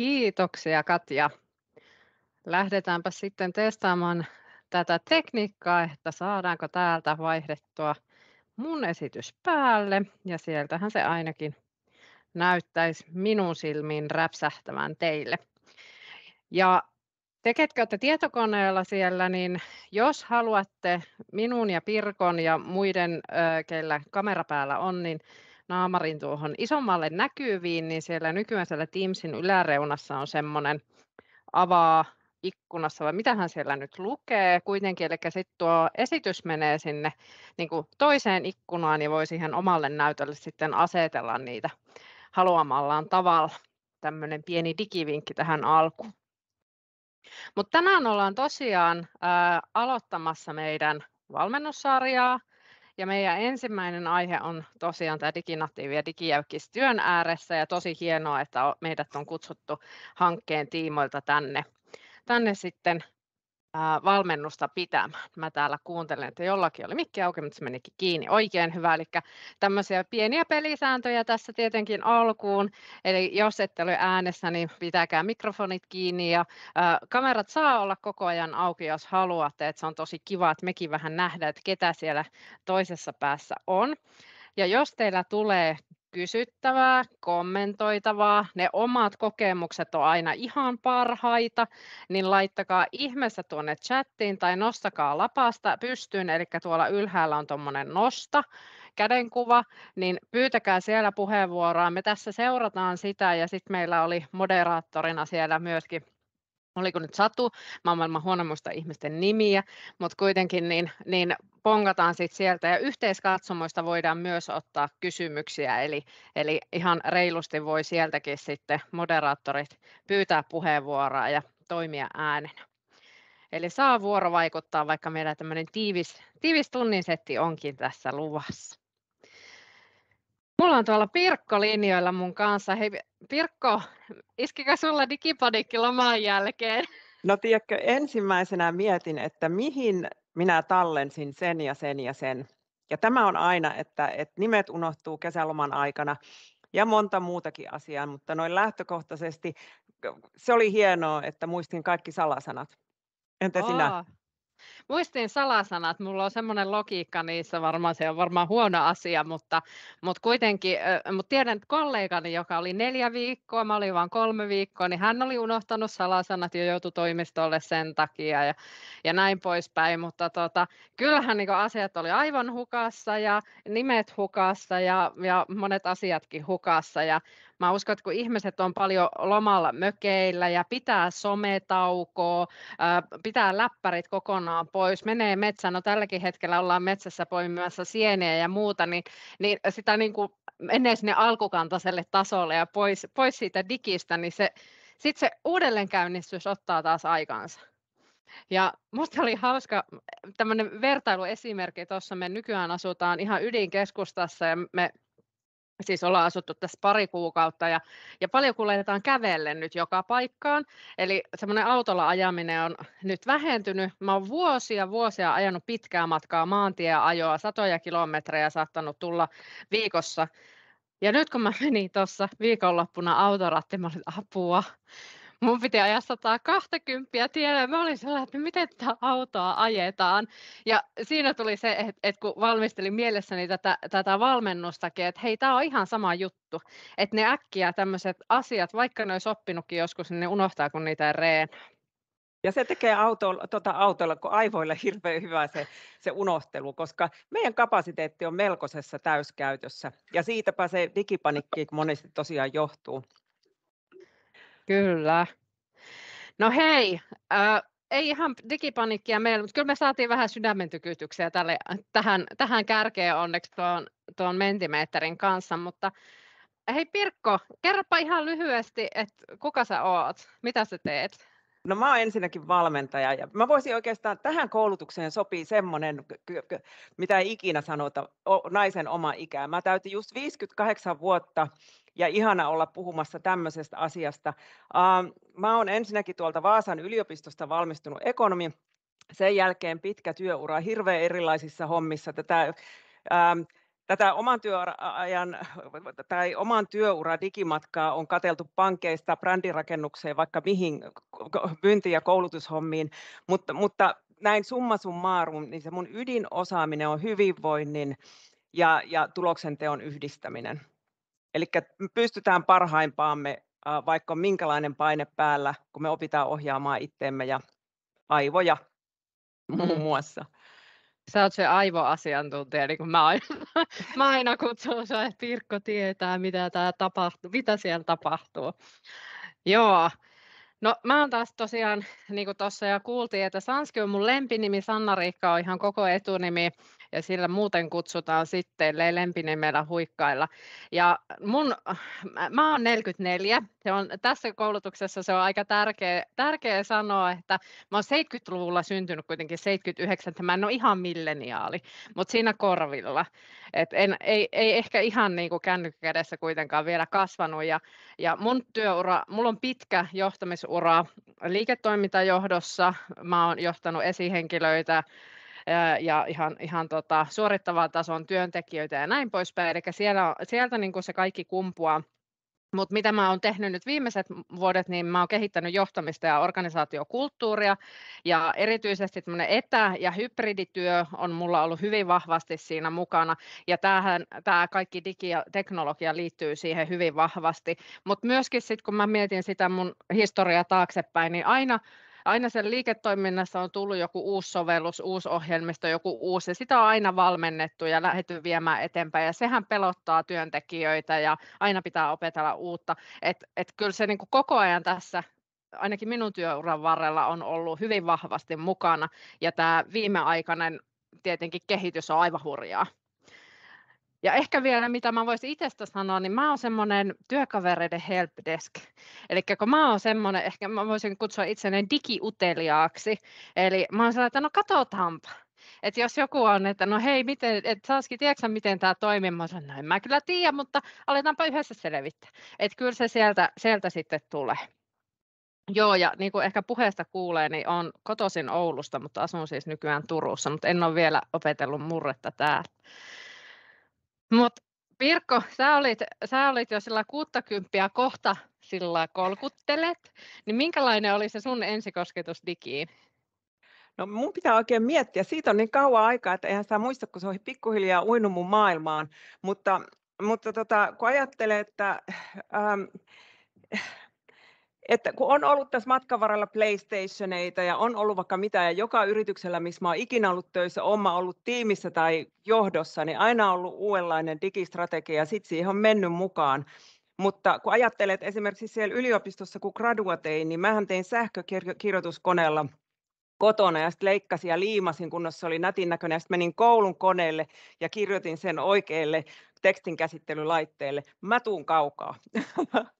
Kiitoksia Katja. Lähdetäänpä sitten testaamaan tätä tekniikkaa, että saadaanko täältä vaihdettua mun esitys päälle. Ja sieltähän se ainakin näyttäisi minun silmiin räpsähtävän teille. Ja te, ketkä olette tietokoneella siellä, niin jos haluatte minun ja Pirkon ja muiden, keillä kamera päällä on, niin naamarin tuohon isommalle näkyviin, niin siellä nykyään siellä Teamsin yläreunassa on semmoinen avaa ikkunassa, vai mitähän siellä nyt lukee kuitenkin, eli sitten tuo esitys menee sinne niin kuin toiseen ikkunaan ja voi siihen omalle näytölle sitten asetella niitä haluamallaan tavalla. Tämmöinen pieni digivinkki tähän alkuun. Mutta tänään ollaan tosiaan ää, aloittamassa meidän valmennussarjaa, ja meidän ensimmäinen aihe on tosiaan tämä diginatiivi ja digijäykkis työn ääressä ja tosi hienoa, että meidät on kutsuttu hankkeen tiimoilta tänne, tänne sitten ää, valmennusta pitämään. Mä täällä kuuntelen, että jollakin oli mikki auki, mutta se menikin kiinni. Oikein hyvä, eli tämmöisiä pieniä pelisääntöjä tässä tietenkin alkuun. Eli jos ette ole äänessä, niin pitäkää mikrofonit kiinni ja ää, kamerat saa olla koko ajan auki, jos haluatte. Et se on tosi kiva, että mekin vähän nähdään, että ketä siellä toisessa päässä on. Ja jos teillä tulee kysyttävää, kommentoitavaa, ne omat kokemukset on aina ihan parhaita, niin laittakaa ihmeessä tuonne chattiin tai nostakaa lapasta pystyyn, eli tuolla ylhäällä on tuommoinen nosta, kädenkuva, niin pyytäkää siellä puheenvuoroa. Me tässä seurataan sitä ja sitten meillä oli moderaattorina siellä myöskin oliko nyt satu, mä maailman huonommuista ihmisten nimiä, mutta kuitenkin niin, niin pongataan sit sieltä ja yhteiskatsomoista voidaan myös ottaa kysymyksiä, eli, eli ihan reilusti voi sieltäkin sitten moderaattorit pyytää puheenvuoroa ja toimia äänenä. Eli saa vuoro vaikuttaa vaikka meillä tämmöinen tiivis, tiivis tunnin setti onkin tässä luvassa. Mulla on tuolla Pirkko linjoilla mun kanssa. Hei Pirkko, iskikö sulla digipadikki loman jälkeen? No tiedätkö, ensimmäisenä mietin, että mihin minä tallensin sen ja sen ja sen. Ja tämä on aina, että, että nimet unohtuu kesäloman aikana ja monta muutakin asiaa, mutta noin lähtökohtaisesti se oli hienoa, että muistin kaikki salasanat. Entä Aa. sinä? muistin salasanat, mulla on semmoinen logiikka niissä varmaan, se on varmaan huono asia, mutta, mutta kuitenkin, mutta tiedän, että kollegani, joka oli neljä viikkoa, mä olin vain kolme viikkoa, niin hän oli unohtanut salasanat ja joutui toimistolle sen takia ja, ja näin poispäin, mutta tota, kyllähän niin asiat oli aivan hukassa ja nimet hukassa ja, ja monet asiatkin hukassa ja mä uskon, että kun ihmiset on paljon lomalla mökeillä ja pitää sometaukoa, pitää läppärit kokonaan pois, pois, menee metsään, no tälläkin hetkellä ollaan metsässä poimimassa sieniä ja muuta, niin, niin sitä niin kuin menee sinne alkukantaiselle tasolle ja pois, pois siitä digistä, niin se, sit se uudelleenkäynnistys ottaa taas aikansa. Ja musta oli hauska tämmöinen vertailuesimerkki tuossa, me nykyään asutaan ihan ydinkeskustassa ja me siis ollaan asuttu tässä pari kuukautta ja, ja paljon kuljetetaan kävellen nyt joka paikkaan. Eli semmoinen autolla ajaminen on nyt vähentynyt. Mä oon vuosia vuosia ajanut pitkää matkaa maantieajoa, satoja kilometrejä saattanut tulla viikossa. Ja nyt kun mä menin tuossa viikonloppuna autoratti, mä olin apua mun piti ajaa 120 tiellä ja mä olin sellainen, että miten tätä autoa ajetaan. Ja siinä tuli se, että, että kun valmistelin mielessäni tätä, tätä valmennustakin, että hei, tämä on ihan sama juttu. Että ne äkkiä tämmöiset asiat, vaikka ne olisi oppinutkin joskus, niin ne unohtaa, kun niitä ei Ja se tekee autolla, tuota autolla kun aivoilla hirveän hyvä se, se unohtelu, koska meidän kapasiteetti on melkoisessa täyskäytössä. Ja siitäpä se digipanikki monesti tosiaan johtuu. Kyllä. No hei, äh, ei ihan digipanikkia meillä, mutta kyllä me saatiin vähän sydämen tälle, tähän, tähän kärkeen onneksi tuon, tuon mentimeterin kanssa, mutta hei Pirkko, kerropa ihan lyhyesti, että kuka sä oot, mitä sä teet? No mä oon ensinnäkin valmentaja ja mä voisin oikeastaan, tähän koulutukseen sopii semmoinen, mitä ei ikinä sanota, naisen oma ikä. Mä täytin just 58 vuotta ja ihana olla puhumassa tämmöisestä asiasta. Ähm, mä oon ensinnäkin tuolta Vaasan yliopistosta valmistunut ekonomi, sen jälkeen pitkä työura hirveän erilaisissa hommissa. Tätä, ähm, tätä oman, työajan, tai oman työura digimatkaa on kateltu pankeista brändirakennukseen, vaikka mihin myynti- ja koulutushommiin, mutta, mutta näin summa summarum, niin se mun ydinosaaminen on hyvinvoinnin ja, ja tuloksenteon yhdistäminen. Eli me pystytään parhaimpaamme, vaikka on minkälainen paine päällä, kun me opitaan ohjaamaan itteemme ja aivoja muun mm. muassa. Sä oot se aivoasiantuntija, niin kuin mä aina, mä aina kutsun että Pirkko tietää, mitä, tää tapahtuu, mitä siellä tapahtuu. Joo, No mä oon taas tosiaan, niin kuin tuossa jo kuultiin, että Sanski on mun lempinimi, Sanna-Riikka on ihan koko etunimi ja sillä muuten kutsutaan sitten lempinimellä huikkailla. Ja mun, mä, mä oon 44, se on, tässä koulutuksessa se on aika tärkeä, tärkeä sanoa, että mä oon 70-luvulla syntynyt kuitenkin 79, että mä en ole ihan milleniaali, mutta siinä korvilla. Et en, ei, ei ehkä ihan niin kuin kännykkäkädessä kuitenkaan vielä kasvanut ja, ja mun työura, mulla on pitkä johtamisura liiketoimintajohdossa, mä oon johtanut esihenkilöitä, ja ihan, ihan tota, suorittavan tason työntekijöitä ja näin poispäin. Eli siellä, sieltä niin kuin se kaikki kumpuaa. Mutta mitä mä oon tehnyt nyt viimeiset vuodet, niin mä oon kehittänyt johtamista ja organisaatiokulttuuria ja erityisesti tämmöinen etä- ja hybridityö on mulla ollut hyvin vahvasti siinä mukana ja tämähän, tämä kaikki digi- ja teknologia liittyy siihen hyvin vahvasti, mutta myöskin sitten kun mä mietin sitä mun historiaa taaksepäin, niin aina aina sen liiketoiminnassa on tullut joku uusi sovellus, uusi ohjelmisto, joku uusi, ja sitä on aina valmennettu ja lähdetty viemään eteenpäin, ja sehän pelottaa työntekijöitä, ja aina pitää opetella uutta. Että et kyllä se niin kuin koko ajan tässä ainakin minun työuran varrella on ollut hyvin vahvasti mukana, ja tämä viimeaikainen tietenkin kehitys on aivan hurjaa. Ja ehkä vielä, mitä mä voisin itsestä sanoa, niin mä oon semmoinen työkavereiden helpdesk. Eli kun mä oon semmoinen, ehkä mä voisin kutsua itseni digiuteliaaksi. Eli mä oon sellainen, että no katsotaanpa. Että jos joku on, että no hei, miten, et saaskin tiedätkö miten tämä toimii, mä sanon, no en mä kyllä tiedä, mutta aletaanpa yhdessä selvittää. Että kyllä se sieltä, sieltä sitten tulee. Joo, ja niin kuin ehkä puheesta kuulee, niin olen kotoisin Oulusta, mutta asun siis nykyään Turussa, mutta en ole vielä opetellut murretta täällä. Mut Pirkko, sä olit, sä olit jo sillä 60 kohta sillä kolkuttelet, niin minkälainen oli se sun ensikosketus digiin? No mun pitää oikein miettiä, siitä on niin kauan aikaa, että eihän sitä muista, kun se on pikkuhiljaa uinut mun maailmaan, mutta, mutta tota, kun ajattelee, että ähm, että kun on ollut tässä matkan varrella PlayStationeita ja on ollut vaikka mitä, ja joka yrityksellä, missä mä oon ikinä ollut töissä, oma mä ollut tiimissä tai johdossa, niin aina on ollut uudenlainen digistrategia, ja sitten siihen on mennyt mukaan. Mutta kun ajattelet että esimerkiksi siellä yliopistossa, kun gradua tein, niin mähän tein sähkökirjoituskoneella kotona ja sitten leikkasin ja liimasin, kunnes se oli nätin näköinen. Ja sitten menin koulun koneelle ja kirjoitin sen oikealle tekstinkäsittelylaitteelle. Mä tuun kaukaa.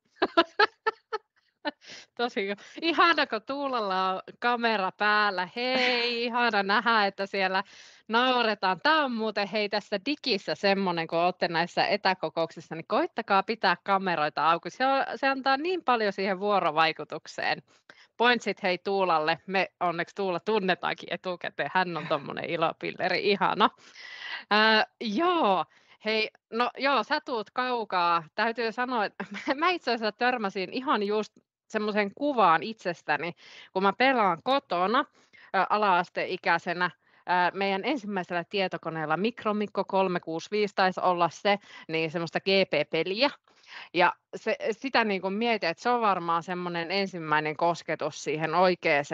Tosi hyvä. Ihana, kun Tuulalla on kamera päällä. Hei, ihana nähdä, että siellä nauretaan. Tämä on muuten hei tässä digissä semmoinen, kun olette näissä etäkokouksissa, niin koittakaa pitää kameroita auki. Se, on, se antaa niin paljon siihen vuorovaikutukseen. Pointsit hei Tuulalle. Me onneksi Tuula tunnetaankin etukäteen. Hän on tuommoinen ilopilleri. Ihana. Äh, joo. Hei, no joo, sä tuut kaukaa. Täytyy sanoa, että mä itse asiassa törmäsin ihan just semmoisen kuvaan itsestäni, kun mä pelaan kotona ala-asteikäisenä, meidän ensimmäisellä tietokoneella Mikromikko 365 taisi olla se, niin semmoista GP-peliä. Ja se, sitä niin kuin mietin, että se on varmaan semmoinen ensimmäinen kosketus siihen oikeaan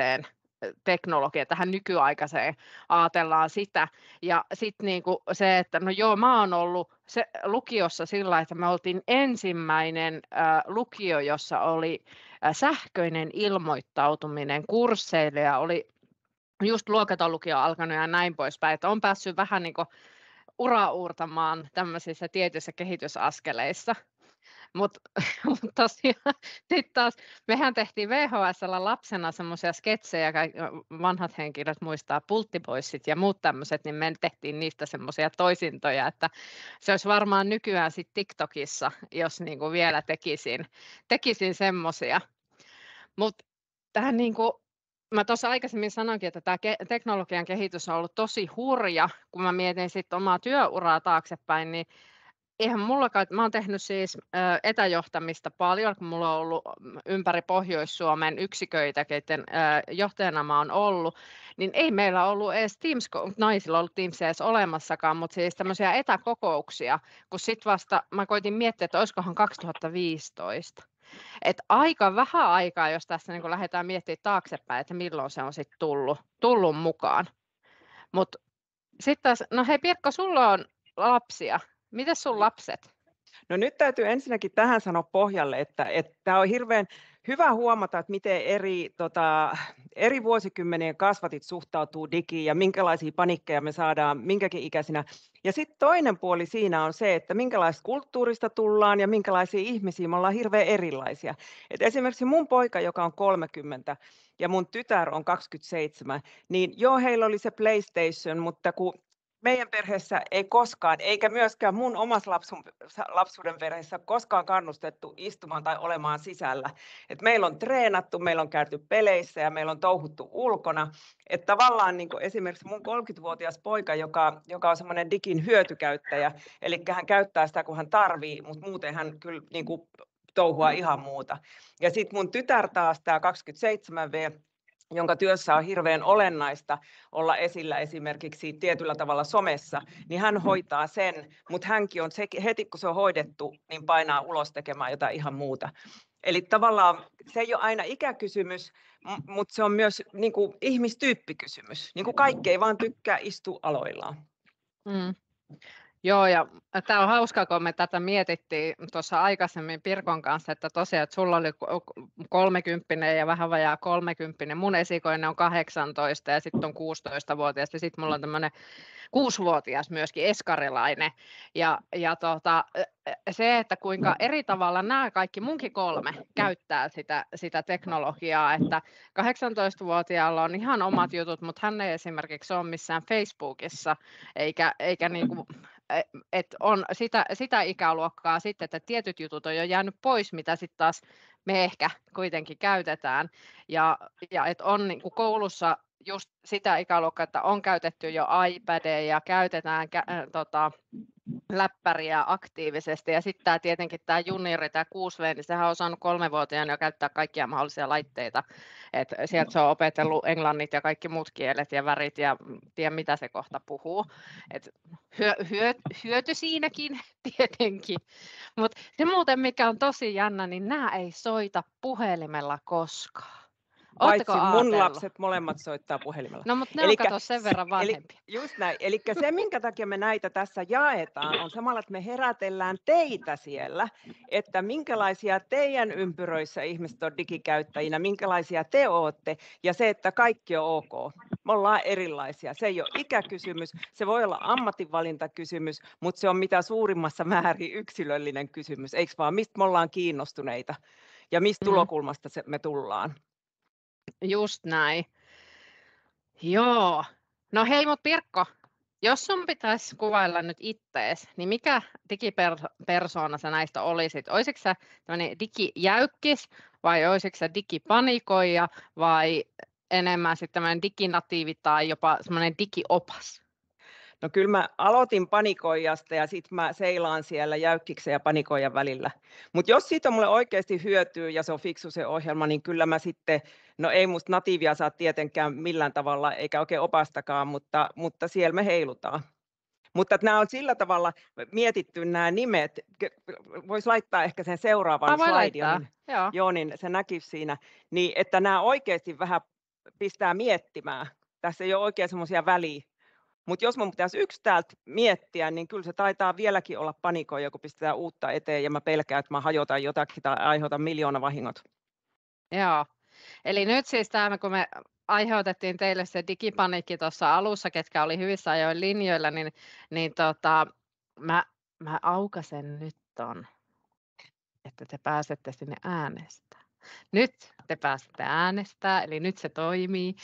teknologia, tähän nykyaikaiseen ajatellaan sitä. Ja sitten niin se, että no joo, mä oon ollut se, lukiossa sillä, että me oltiin ensimmäinen ää, lukio, jossa oli sähköinen ilmoittautuminen kursseille ja oli just luokatolukio alkanut ja näin poispäin, että on päässyt vähän niin kuin uurtamaan tämmöisissä tietyissä kehitysaskeleissa. Mutta mut tosiaan, sitten taas, mehän tehtiin VHSllä lapsena semmoisia sketsejä, vanhat henkilöt muistaa pulttipoissit ja muut tämmöiset, niin me tehtiin niistä semmoisia toisintoja, että se olisi varmaan nykyään sitten TikTokissa, jos niinku vielä tekisin, tekisin semmoisia. Mutta tähän kuin, niinku, mä tuossa aikaisemmin sanoinkin, että tämä teknologian kehitys on ollut tosi hurja, kun mä mietin sitten omaa työuraa taaksepäin, niin Eihän mullakaan, että mä oon tehnyt siis etäjohtamista paljon, kun mulla on ollut mm, ympäri Pohjois-Suomen yksiköitä, keiden johtajana mä oon ollut, niin ei meillä ollut edes Teams, naisilla ollut Teams edes olemassakaan, mutta siis tämmöisiä etäkokouksia, kun sit vasta mä koitin miettiä, että olisikohan 2015. Et aika vähän aikaa, jos tässä niin lähdetään miettimään taaksepäin, että milloin se on sitten tullut, tullut mukaan. Mutta sitten taas, no hei Pirkko, sulla on lapsia, Mitäs sun lapset? No nyt täytyy ensinnäkin tähän sanoa pohjalle, että tämä on hirveän hyvä huomata, että miten eri, tota, eri vuosikymmenien kasvatit suhtautuu digiin ja minkälaisia panikkeja me saadaan minkäkin ikäisinä. Ja sitten toinen puoli siinä on se, että minkälaista kulttuurista tullaan ja minkälaisia ihmisiä me ollaan hirveän erilaisia. Et esimerkiksi mun poika, joka on 30 ja mun tytär on 27, niin joo, heillä oli se PlayStation, mutta kun meidän perheessä ei koskaan, eikä myöskään mun omassa lapsu, lapsuuden perheessä koskaan kannustettu istumaan tai olemaan sisällä. Et meillä on treenattu, meillä on käyty peleissä ja meillä on touhuttu ulkona. Et tavallaan niin kuin esimerkiksi mun 30-vuotias poika, joka, joka on semmoinen digin hyötykäyttäjä, eli hän käyttää sitä, kun hän tarvii, mutta muuten hän kyllä niin kuin touhua mm. ihan muuta. Ja sitten mun tytär taas, tämä 27V, jonka työssä on hirveän olennaista olla esillä esimerkiksi tietyllä tavalla somessa, niin hän hoitaa sen, mutta hänkin on se, heti kun se on hoidettu, niin painaa ulos tekemään jotain ihan muuta. Eli tavallaan se ei ole aina ikäkysymys, mutta se on myös niin kuin ihmistyyppikysymys. Niin kuin kaikki ei vaan tykkää istua aloillaan. Mm. Joo, ja tämä on hauskaa, kun me tätä mietittiin tuossa aikaisemmin Pirkon kanssa, että tosiaan, että sulla oli kolmekymppinen ja vähän vajaa kolmekymppinen, mun esikoinen on 18 ja sitten on 16-vuotias ja sitten mulla on tämmöinen kuusivuotias myöskin eskarilainen. Ja, ja tota, se, että kuinka mm. eri tavalla nämä kaikki, munkin kolme, käyttää sitä, sitä teknologiaa, että 18-vuotiaalla on ihan omat jutut, mutta hän ei esimerkiksi ole missään Facebookissa, eikä, eikä niin kuin E, että on sitä, sitä ikäluokkaa sitten, että tietyt jutut on jo jäänyt pois, mitä sitten taas me ehkä kuitenkin käytetään. Ja, ja että on niin kuin koulussa just sitä ikäluokkaa, että on käytetty jo ja käytetään kä- tota, läppäriä aktiivisesti. Ja sitten tämä tietenkin tämä juniori, tämä 6V, niin sehän on osannut kolmevuotiaana jo käyttää kaikkia mahdollisia laitteita. Et sieltä se on opetellut englannit ja kaikki muut kielet ja värit ja mm, tiedä mitä se kohta puhuu. Et hyö, hyö, hyöty siinäkin tietenkin. Mutta se muuten, mikä on tosi jännä, niin nämä ei soita puhelimella koskaan. Paitsi mun ajatellut? lapset molemmat soittaa puhelimella. No mutta ne elikkä, on sen verran vanhempia. Eli, just näin. Eli se, minkä takia me näitä tässä jaetaan, on samalla, että me herätellään teitä siellä, että minkälaisia teidän ympyröissä ihmiset on digikäyttäjinä, minkälaisia te ootte, ja se, että kaikki on ok. Me ollaan erilaisia. Se ei ole ikäkysymys, se voi olla ammatinvalintakysymys, mutta se on mitä suurimmassa määrin yksilöllinen kysymys, eikö vaan, mistä me ollaan kiinnostuneita ja mistä mm-hmm. tulokulmasta se, me tullaan. Just näin. Joo. No hei, mutta Pirkko, jos sun pitäisi kuvailla nyt ittees, niin mikä digipersoona sä näistä olisit? Oisitko sä tämmöinen digijäykkis vai oisitko sä digipanikoija vai enemmän sitten tämmöinen diginatiivi tai jopa semmoinen digiopas? No kyllä mä aloitin panikoijasta ja sitten mä seilaan siellä jäykkiksen ja panikoijan välillä. Mutta jos siitä on mulle oikeasti hyötyy ja se on fiksu se ohjelma, niin kyllä mä sitten, no ei musta natiivia saa tietenkään millään tavalla eikä oikein opastakaan, mutta, mutta siellä me heilutaan. Mutta nämä on sillä tavalla mietitty nämä nimet. Voisi laittaa ehkä sen seuraavan slaidin. Niin joo. Joo, niin se näki siinä. Niin, että nämä oikeasti vähän pistää miettimään. Tässä ei ole oikein semmoisia väliä mutta jos mun pitäisi yksi täältä miettiä, niin kyllä se taitaa vieläkin olla panikoja kun pistetään uutta eteen ja mä pelkään, että mä hajotan jotakin tai aiheutan miljoona vahingot. Joo. Eli nyt siis tämä, kun me aiheutettiin teille se digipaniikki tuossa alussa, ketkä oli hyvissä ajoin linjoilla, niin, niin tota, mä, mä aukasen nyt on, että te pääsette sinne äänestää. Nyt te pääsette äänestää, eli nyt se toimii.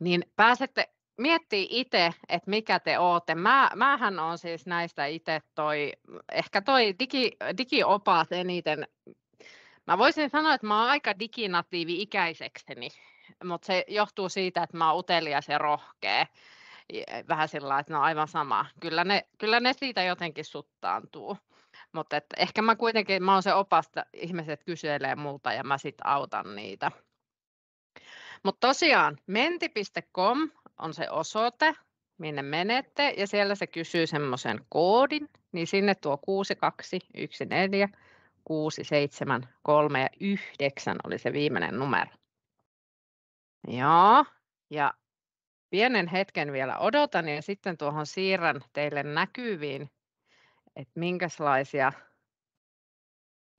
Niin pääsette miettii itse, että mikä te olette. Mä, mähän on siis näistä itse toi, ehkä toi digi, digiopaat eniten. Mä voisin sanoa, että mä oon aika diginatiivi ikäisekseni, mutta se johtuu siitä, että mä oon utelias ja rohkea. Vähän sillä että ne on aivan sama. Kyllä ne, kyllä ne siitä jotenkin suttaantuu. Mutta ehkä mä kuitenkin, mä oon se opasta, ihmiset kyselee multa ja mä sit autan niitä. Mutta tosiaan menti.com on se osoite, minne menette, ja siellä se kysyy semmoisen koodin, niin sinne tuo 6214 673 ja 9 oli se viimeinen numero. Joo, ja pienen hetken vielä odotan ja sitten tuohon siirrän teille näkyviin, että minkälaisia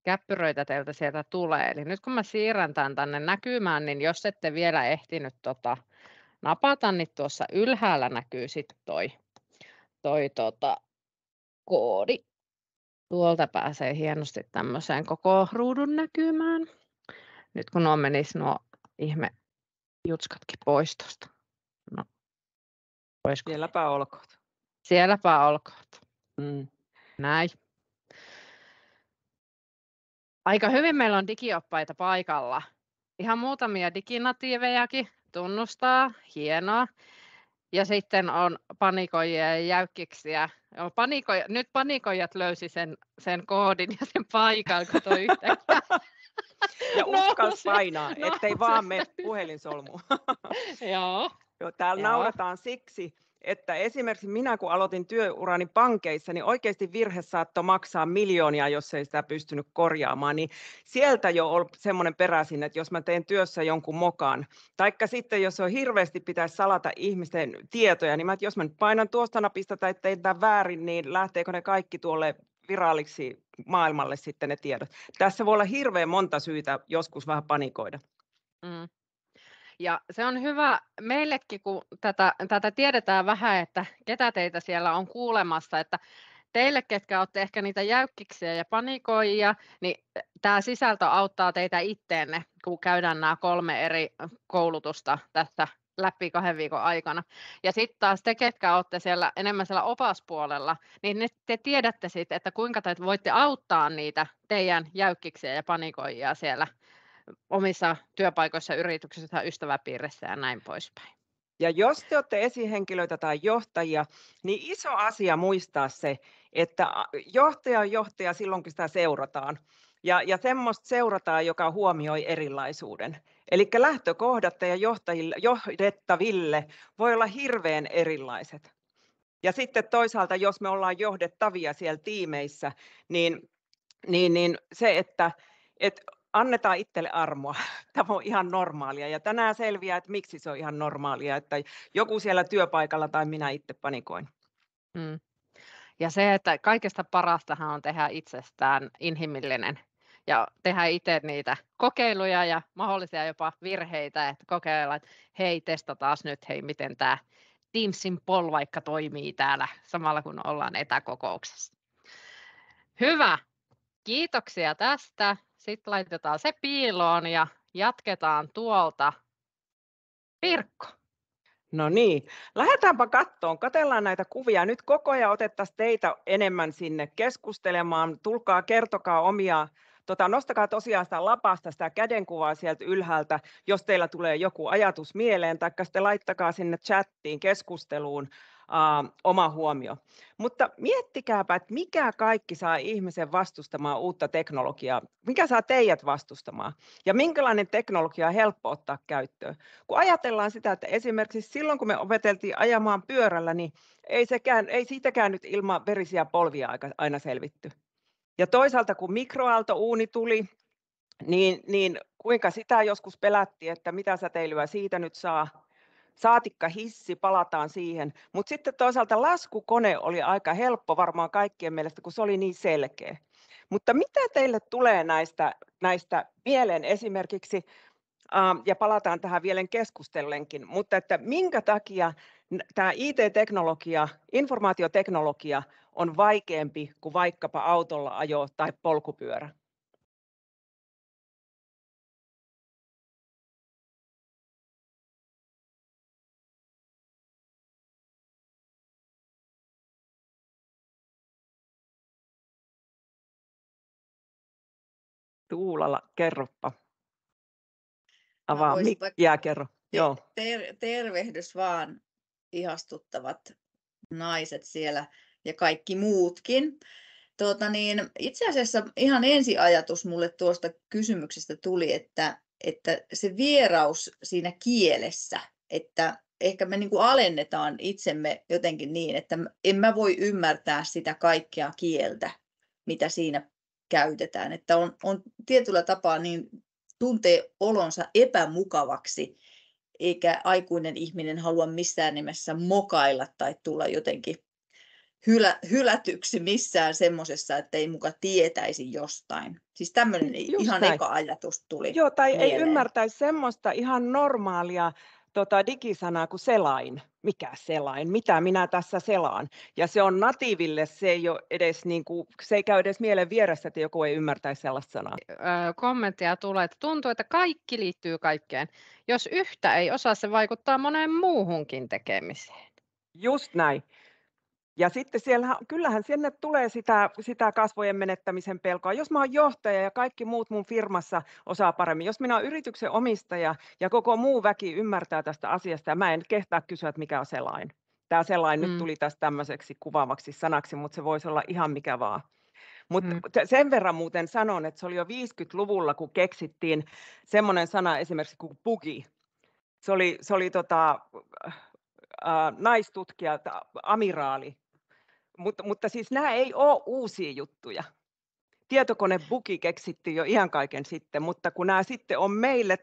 käppyröitä teiltä sieltä tulee. Eli nyt kun mä siirrän tämän tänne näkymään, niin jos ette vielä ehtinyt tota, napata, niin tuossa ylhäällä näkyy sitten toi, toi tota, koodi. Tuolta pääsee hienosti tämmöiseen koko ruudun näkymään. Nyt kun on menis nuo ihme jutskatkin pois tuosta. No, Voisiko? Sielläpä olkoot. Sielläpä olkoot. Mm. Näin. Aika hyvin meillä on digioppaita paikalla. Ihan muutamia diginatiivejakin tunnustaa, hienoa. Ja sitten on panikoijia ja jäykkiksiä. Panikoja, nyt panikoijat löysi sen, sen koodin ja sen paikan, kun toi yhtäkkiä ja uskalsi painaa, no, ettei no, vaan mene puhelinsolmuun. Joo. Joo, täällä Joo. naurataan siksi, että esimerkiksi minä kun aloitin työurani pankeissa, niin oikeasti virhe saattoi maksaa miljoonia, jos ei sitä pystynyt korjaamaan, niin sieltä jo on semmoinen peräisin, että jos mä teen työssä jonkun mokan, taikka sitten jos on hirveästi pitäisi salata ihmisten tietoja, niin mä, että jos mä nyt painan tuosta napista tai tein tämän väärin, niin lähteekö ne kaikki tuolle viralliksi maailmalle sitten ne tiedot. Tässä voi olla hirveän monta syytä joskus vähän panikoida. Mm. Ja se on hyvä meillekin, kun tätä, tätä tiedetään vähän, että ketä teitä siellä on kuulemassa, että teille, ketkä olette ehkä niitä jäykkiksiä ja panikoijia, niin tämä sisältö auttaa teitä itteenne, kun käydään nämä kolme eri koulutusta tässä läpi kahden viikon aikana. Ja sitten taas te, ketkä olette siellä enemmän siellä opaspuolella, niin ne, te tiedätte sitten, että kuinka te voitte auttaa niitä teidän jäykkiksiä ja panikoijia siellä omissa työpaikoissa, yrityksissä tai ystäväpiirissä ja näin poispäin. Ja jos te olette esihenkilöitä tai johtajia, niin iso asia muistaa se, että johtaja on johtaja silloin, kun sitä seurataan. Ja, ja semmoista seurataan, joka huomioi erilaisuuden. Eli lähtökohdat ja johdettaville voi olla hirveän erilaiset. Ja sitten toisaalta, jos me ollaan johdettavia siellä tiimeissä, niin, niin, niin se, että, että annetaan itselle armoa. Tämä on ihan normaalia ja tänään selviää, että miksi se on ihan normaalia, että joku siellä työpaikalla tai minä itse panikoin. Mm. Ja se, että kaikesta parastahan on tehdä itsestään inhimillinen ja tehdä itse niitä kokeiluja ja mahdollisia jopa virheitä, että kokeilla, että hei, taas nyt, hei, miten tämä Teamsin vaikka toimii täällä samalla, kun ollaan etäkokouksessa. Hyvä. Kiitoksia tästä. Sitten laitetaan se piiloon ja jatketaan tuolta. Pirkko. No niin, lähdetäänpä kattoon. Katellaan näitä kuvia. Nyt koko ajan otettaisiin teitä enemmän sinne keskustelemaan. Tulkaa, kertokaa omia Tota, nostakaa tosiaan sitä lapasta, sitä kädenkuvaa sieltä ylhäältä, jos teillä tulee joku ajatus mieleen, tai sitten laittakaa sinne chattiin keskusteluun uh, oma huomio. Mutta miettikääpä, että mikä kaikki saa ihmisen vastustamaan uutta teknologiaa, mikä saa teidät vastustamaan ja minkälainen teknologia on helppo ottaa käyttöön. Kun ajatellaan sitä, että esimerkiksi silloin kun me opeteltiin ajamaan pyörällä, niin ei, sekään, ei siitäkään nyt ilman verisiä polvia aina selvitty. Ja toisaalta kun mikroaaltouuni tuli, niin, niin kuinka sitä joskus pelättiin, että mitä säteilyä siitä nyt saa, saatikka hissi, palataan siihen. Mutta sitten toisaalta laskukone oli aika helppo varmaan kaikkien mielestä, kun se oli niin selkeä. Mutta mitä teille tulee näistä, näistä mieleen esimerkiksi, ähm, ja palataan tähän vielä keskustellenkin, mutta että minkä takia tämä IT-teknologia, informaatioteknologia on vaikeampi kuin vaikkapa autolla ajo tai polkupyörä? Tuulala, kerropa. Avaa mikkiä, kerro. Te- Joo. Ter- tervehdys vaan ihastuttavat naiset siellä ja kaikki muutkin. Tuota niin, itse asiassa ihan ensi ajatus mulle tuosta kysymyksestä tuli, että, että se vieraus siinä kielessä, että ehkä me niinku alennetaan itsemme jotenkin niin, että en mä voi ymmärtää sitä kaikkea kieltä, mitä siinä käytetään. Että on, on tietyllä tapaa niin tuntee olonsa epämukavaksi, eikä aikuinen ihminen halua missään nimessä mokailla tai tulla jotenkin hylä, hylätyksi missään semmoisessa, että ei muka tietäisi jostain. Siis tämmöinen ihan näin. eka ajatus tuli. Joo, tai mieleen. ei ymmärtäisi semmoista ihan normaalia tota, digisanaa kuin selain mikä selain, mitä minä tässä selaan. Ja se on natiiville, se ei, ole edes, niin kuin, se ei käy edes mielen vieressä, että joku ei ymmärtäisi sellaista sanaa. Öö, kommentteja tulee, että tuntuu, että kaikki liittyy kaikkeen. Jos yhtä ei osaa, se vaikuttaa moneen muuhunkin tekemiseen. Just näin. Ja sitten siellä, kyllähän sinne tulee sitä, sitä kasvojen menettämisen pelkoa. Jos mä oon johtaja ja kaikki muut mun firmassa osaa paremmin, jos minä olen yrityksen omistaja ja koko muu väki ymmärtää tästä asiasta ja mä en kehtaa kysyä, että mikä on selain. Tämä selain mm. nyt tuli tästä tämmöiseksi kuvaavaksi sanaksi, mutta se voisi olla ihan mikä vaan. Mutta mm. sen verran muuten sanon, että se oli jo 50-luvulla, kun keksittiin semmoinen sana esimerkiksi kuin bugi. Se oli, se oli tota, äh, naistutkija, amiraali, mutta, mutta siis nämä ei ole uusia juttuja. Tietokonebuki keksittiin jo ihan kaiken sitten, mutta kun nämä sitten on meille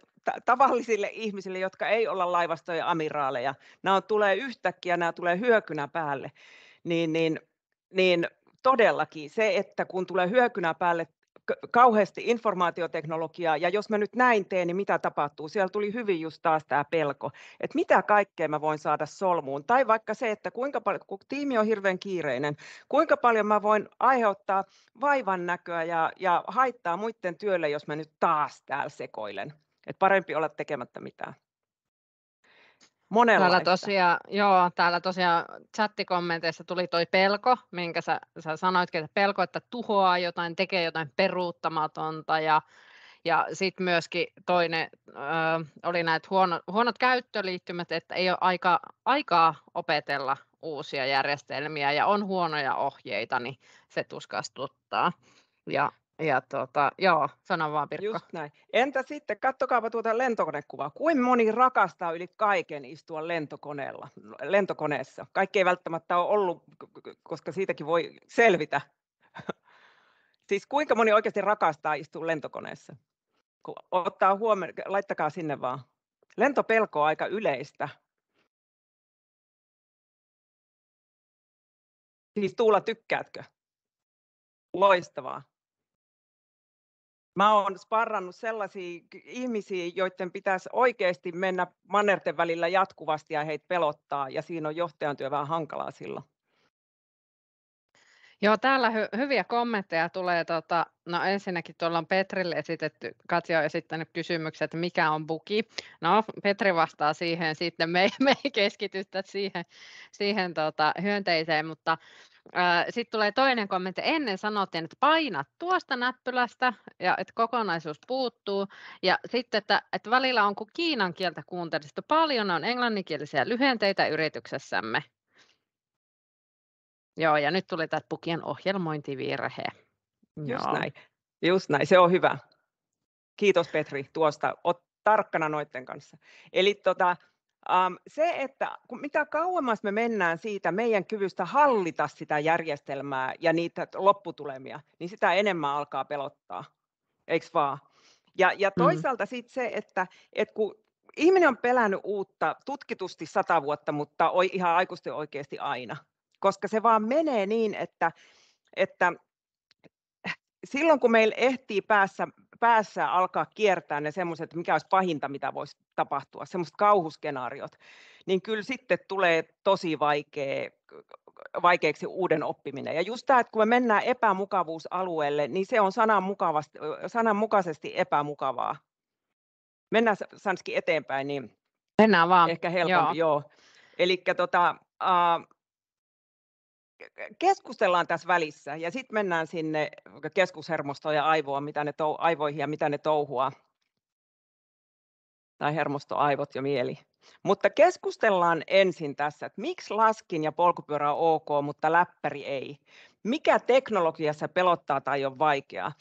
tavallisille ihmisille, jotka ei olla laivastoja, amiraaleja, nämä on, tulee yhtäkkiä, nämä tulee hyökynä päälle, niin, niin, niin todellakin se, että kun tulee hyökynä päälle kauheasti informaatioteknologiaa, ja jos mä nyt näin teen, niin mitä tapahtuu? Siellä tuli hyvin just taas tämä pelko, että mitä kaikkea mä voin saada solmuun, tai vaikka se, että kuinka paljon, kun tiimi on hirveän kiireinen, kuinka paljon mä voin aiheuttaa vaivan näköä ja, ja haittaa muiden työlle, jos mä nyt taas täällä sekoilen. Et parempi olla tekemättä mitään. Monenlaista. Täällä tosiaan, joo, täällä tosiaan chattikommenteissa tuli toi pelko, minkä sä, sä sanoitkin, että pelko, että tuhoaa jotain, tekee jotain peruuttamatonta ja ja sitten myöskin toinen ö, oli näitä huono, huonot käyttöliittymät, että ei ole aika, aikaa opetella uusia järjestelmiä ja on huonoja ohjeita, niin se tuskastuttaa. Ja ja tuota, joo, sano vaan Pirkko. Just näin. Entä sitten, kattokaapa tuota lentokonekuvaa. Kuin moni rakastaa yli kaiken istua lentokoneella, lentokoneessa? Kaikki ei välttämättä ole ollut, koska siitäkin voi selvitä. siis kuinka moni oikeasti rakastaa istua lentokoneessa? Kun ottaa huomioon, laittakaa sinne vaan. Lentopelko on aika yleistä. Siis Tuula, tykkäätkö? Loistavaa. Mä oon sparrannut sellaisia ihmisiä, joiden pitäisi oikeasti mennä mannerten välillä jatkuvasti ja heitä pelottaa, ja siinä on johtajan työ vähän hankalaa silloin. Joo, täällä hy- hyviä kommentteja tulee. Tota, no ensinnäkin tuolla on Petrille esitetty, Katja on esittänyt kysymyksen, että mikä on buki. No, Petri vastaa siihen sitten, me ei, me ei keskitytä siihen, siihen tota, hyönteiseen, mutta sitten tulee toinen kommentti. Ennen sanottiin, että paina tuosta näppylästä ja että kokonaisuus puuttuu. Ja sitten, että, että välillä on, kuin kiinan kieltä kuuntelista paljon, on englanninkielisiä lyhenteitä yrityksessämme. Joo, ja nyt tuli tämä pukien ohjelmointivirhe. Just näin. Just näin, se on hyvä. Kiitos Petri tuosta. Oot tarkkana noiden kanssa. Eli tota, um, se, että mitä kauemmas me mennään siitä meidän kyvystä hallita sitä järjestelmää ja niitä lopputulemia, niin sitä enemmän alkaa pelottaa. eiks vaan? Ja, ja mm. toisaalta mm. sitten se, että, että kun ihminen on pelännyt uutta tutkitusti sata vuotta, mutta ihan aikuisten oikeasti aina – koska se vaan menee niin, että, että silloin kun meillä ehtii päässä, päässä alkaa kiertää ne semmoiset, mikä olisi pahinta, mitä voisi tapahtua, semmoiset kauhuskenaariot, niin kyllä sitten tulee tosi vaikea, vaikeaksi uuden oppiminen. Ja just tämä, että kun me mennään epämukavuusalueelle, niin se on sananmukaisesti epämukavaa. Mennään Sanski eteenpäin, niin mennään vaan. ehkä helpompi. Joo. Joo. Eli tota, äh, keskustellaan tässä välissä ja sitten mennään sinne keskushermostoon ja aivoa, mitä ne tou, aivoihin ja mitä ne touhua. Tai hermosto, aivot ja mieli. Mutta keskustellaan ensin tässä, että miksi laskin ja polkupyörä on ok, mutta läppäri ei. Mikä teknologiassa pelottaa tai on vaikeaa?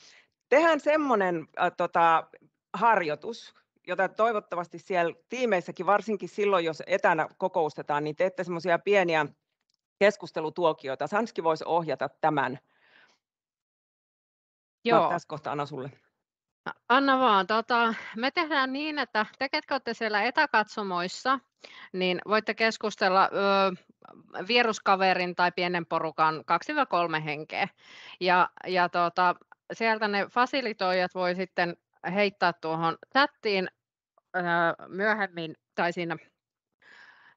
Tehdään semmoinen äh, tota, harjoitus, jota toivottavasti siellä tiimeissäkin, varsinkin silloin, jos etänä kokoustetaan, niin teette semmoisia pieniä keskustelutuokiota. Sanski voisi ohjata tämän. Joo. Mä tässä kohtaa Anna sulle. Anna vaan. Tota, me tehdään niin, että te, ketkä olette siellä etäkatsomoissa, niin voitte keskustella ö, vieruskaverin tai pienen porukan 2-3 henkeä. Ja, ja tota, sieltä ne fasilitoijat voi sitten heittää tuohon chattiin ö, myöhemmin tai siinä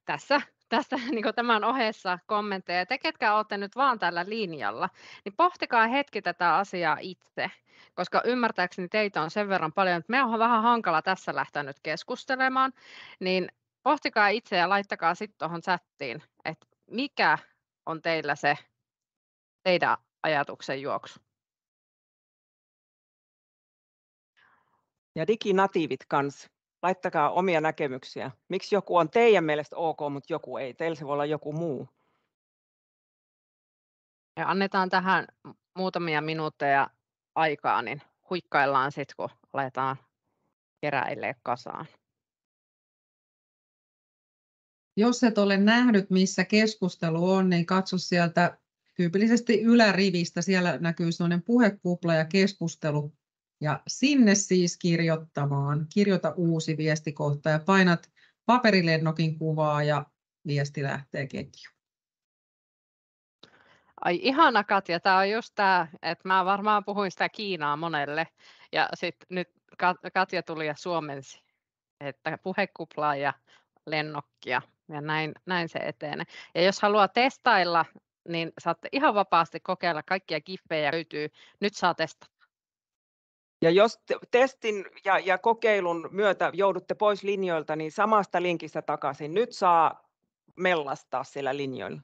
tässä tästä niin kuin tämän ohessa kommentteja. Te, ketkä olette nyt vaan tällä linjalla, niin pohtikaa hetki tätä asiaa itse, koska ymmärtääkseni teitä on sen verran paljon, että me on vähän hankala tässä lähteä nyt keskustelemaan, niin pohtikaa itse ja laittakaa sitten tuohon chattiin, että mikä on teillä se teidän ajatuksen juoksu. Ja diginatiivit kans laittakaa omia näkemyksiä. Miksi joku on teidän mielestä ok, mutta joku ei? Teillä se voi olla joku muu. Ja annetaan tähän muutamia minuutteja aikaa, niin huikkaillaan sitten, kun aletaan keräille kasaan. Jos et ole nähnyt, missä keskustelu on, niin katso sieltä tyypillisesti ylärivistä. Siellä näkyy sellainen puhekupla ja keskustelu ja sinne siis kirjoittamaan, kirjoita uusi viestikohta ja painat paperilennokin kuvaa ja viesti lähtee ketjuun. Ai ihana Katja, tämä on just tämä, että mä varmaan puhuin sitä Kiinaa monelle ja sitten nyt Katja tuli ja suomensi, että puhekuplaa ja lennokkia ja näin, näin se etenee. Ja jos haluaa testailla, niin saatte ihan vapaasti kokeilla kaikkia kiffejä löytyy. Nyt saa testata. Ja jos testin ja, ja kokeilun myötä joudutte pois linjoilta, niin samasta linkistä takaisin. Nyt saa mellastaa siellä linjoilla.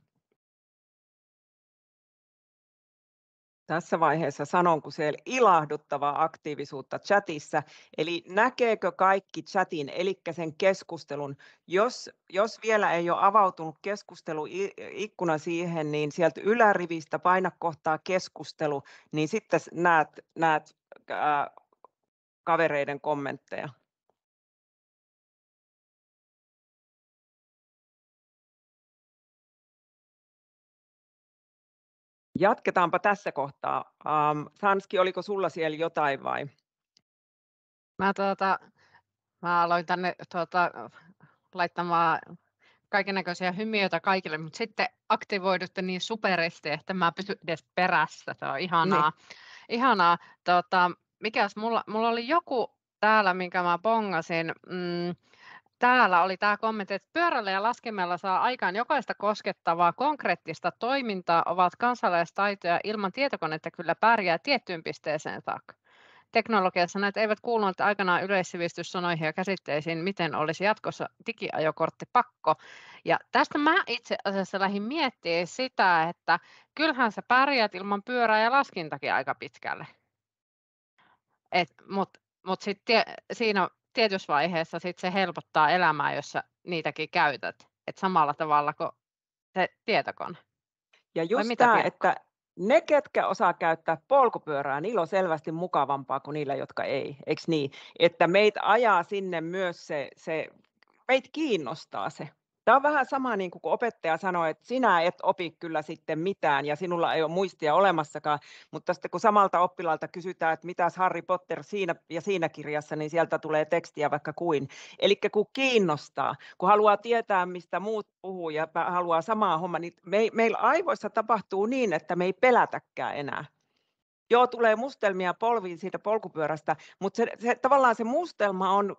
Tässä vaiheessa sanon, kun siellä ilahduttavaa aktiivisuutta chatissa, eli näkeekö kaikki chatin, eli sen keskustelun. Jos, jos vielä ei ole avautunut keskusteluikkuna siihen, niin sieltä ylärivistä paina kohtaa keskustelu, niin sitten näet, näet kavereiden kommentteja? Jatketaanpa tässä kohtaa. Um, Sanski, oliko sulla siellä jotain vai? Mä, tuota, mä aloin tänne tuota, laittamaan kaikennäköisiä hymiöitä kaikille, mutta sitten aktivoidutte niin superesti, että mä pysyn edes perässä. Se on ihanaa. Niin. Ihanaa. Tota, mikäs mulla, mulla oli joku täällä, minkä mä bongasin. Mm, täällä oli tämä kommentti, että pyörällä ja laskemella saa aikaan jokaista koskettavaa konkreettista toimintaa, ovat kansalaistaitoja ilman tietokonetta kyllä pärjää tiettyyn pisteeseen saakka teknologiassa näitä eivät kuuluneet aikanaan yleissivistyssanoihin ja käsitteisiin, miten olisi jatkossa digiajokortti pakko. Ja tästä mä itse asiassa lähdin miettimään sitä, että kyllähän sä pärjät ilman pyörää ja laskintakin aika pitkälle. Mutta mut sitten siinä tietyssä vaiheessa sit se helpottaa elämää, jos sä niitäkin käytät. Et samalla tavalla kuin se tietokone. Ja just tämä, että, ne, ketkä osaa käyttää polkupyörää, niillä on selvästi mukavampaa kuin niillä, jotka ei, eikö niin? Että meitä ajaa sinne myös se, se meitä kiinnostaa se. Tämä on vähän sama niin kuin opettaja sanoi, että sinä et opi kyllä sitten mitään ja sinulla ei ole muistia olemassakaan, mutta sitten kun samalta oppilalta kysytään, että mitäs Harry Potter siinä ja siinä kirjassa, niin sieltä tulee tekstiä vaikka kuin. Eli kun kiinnostaa, kun haluaa tietää, mistä muut puhuu ja haluaa samaa hommaa, niin me, meillä aivoissa tapahtuu niin, että me ei pelätäkään enää Joo, tulee mustelmia polviin siitä polkupyörästä, mutta se, se, tavallaan se mustelma on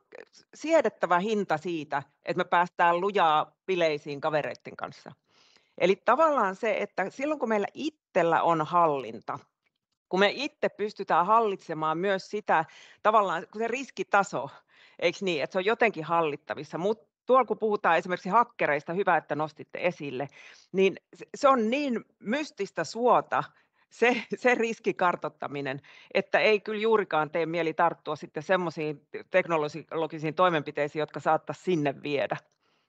siedettävä hinta siitä, että me päästään lujaa bileisiin kavereiden kanssa. Eli tavallaan se, että silloin kun meillä itsellä on hallinta, kun me itse pystytään hallitsemaan myös sitä tavallaan, kun se riskitaso, eikö niin, että se on jotenkin hallittavissa, mutta tuolla kun puhutaan esimerkiksi hakkereista, hyvä, että nostitte esille, niin se on niin mystistä suota, se, se riskikartottaminen, että ei kyllä juurikaan tee mieli tarttua sitten semmoisiin teknologisiin toimenpiteisiin, jotka saattaa sinne viedä.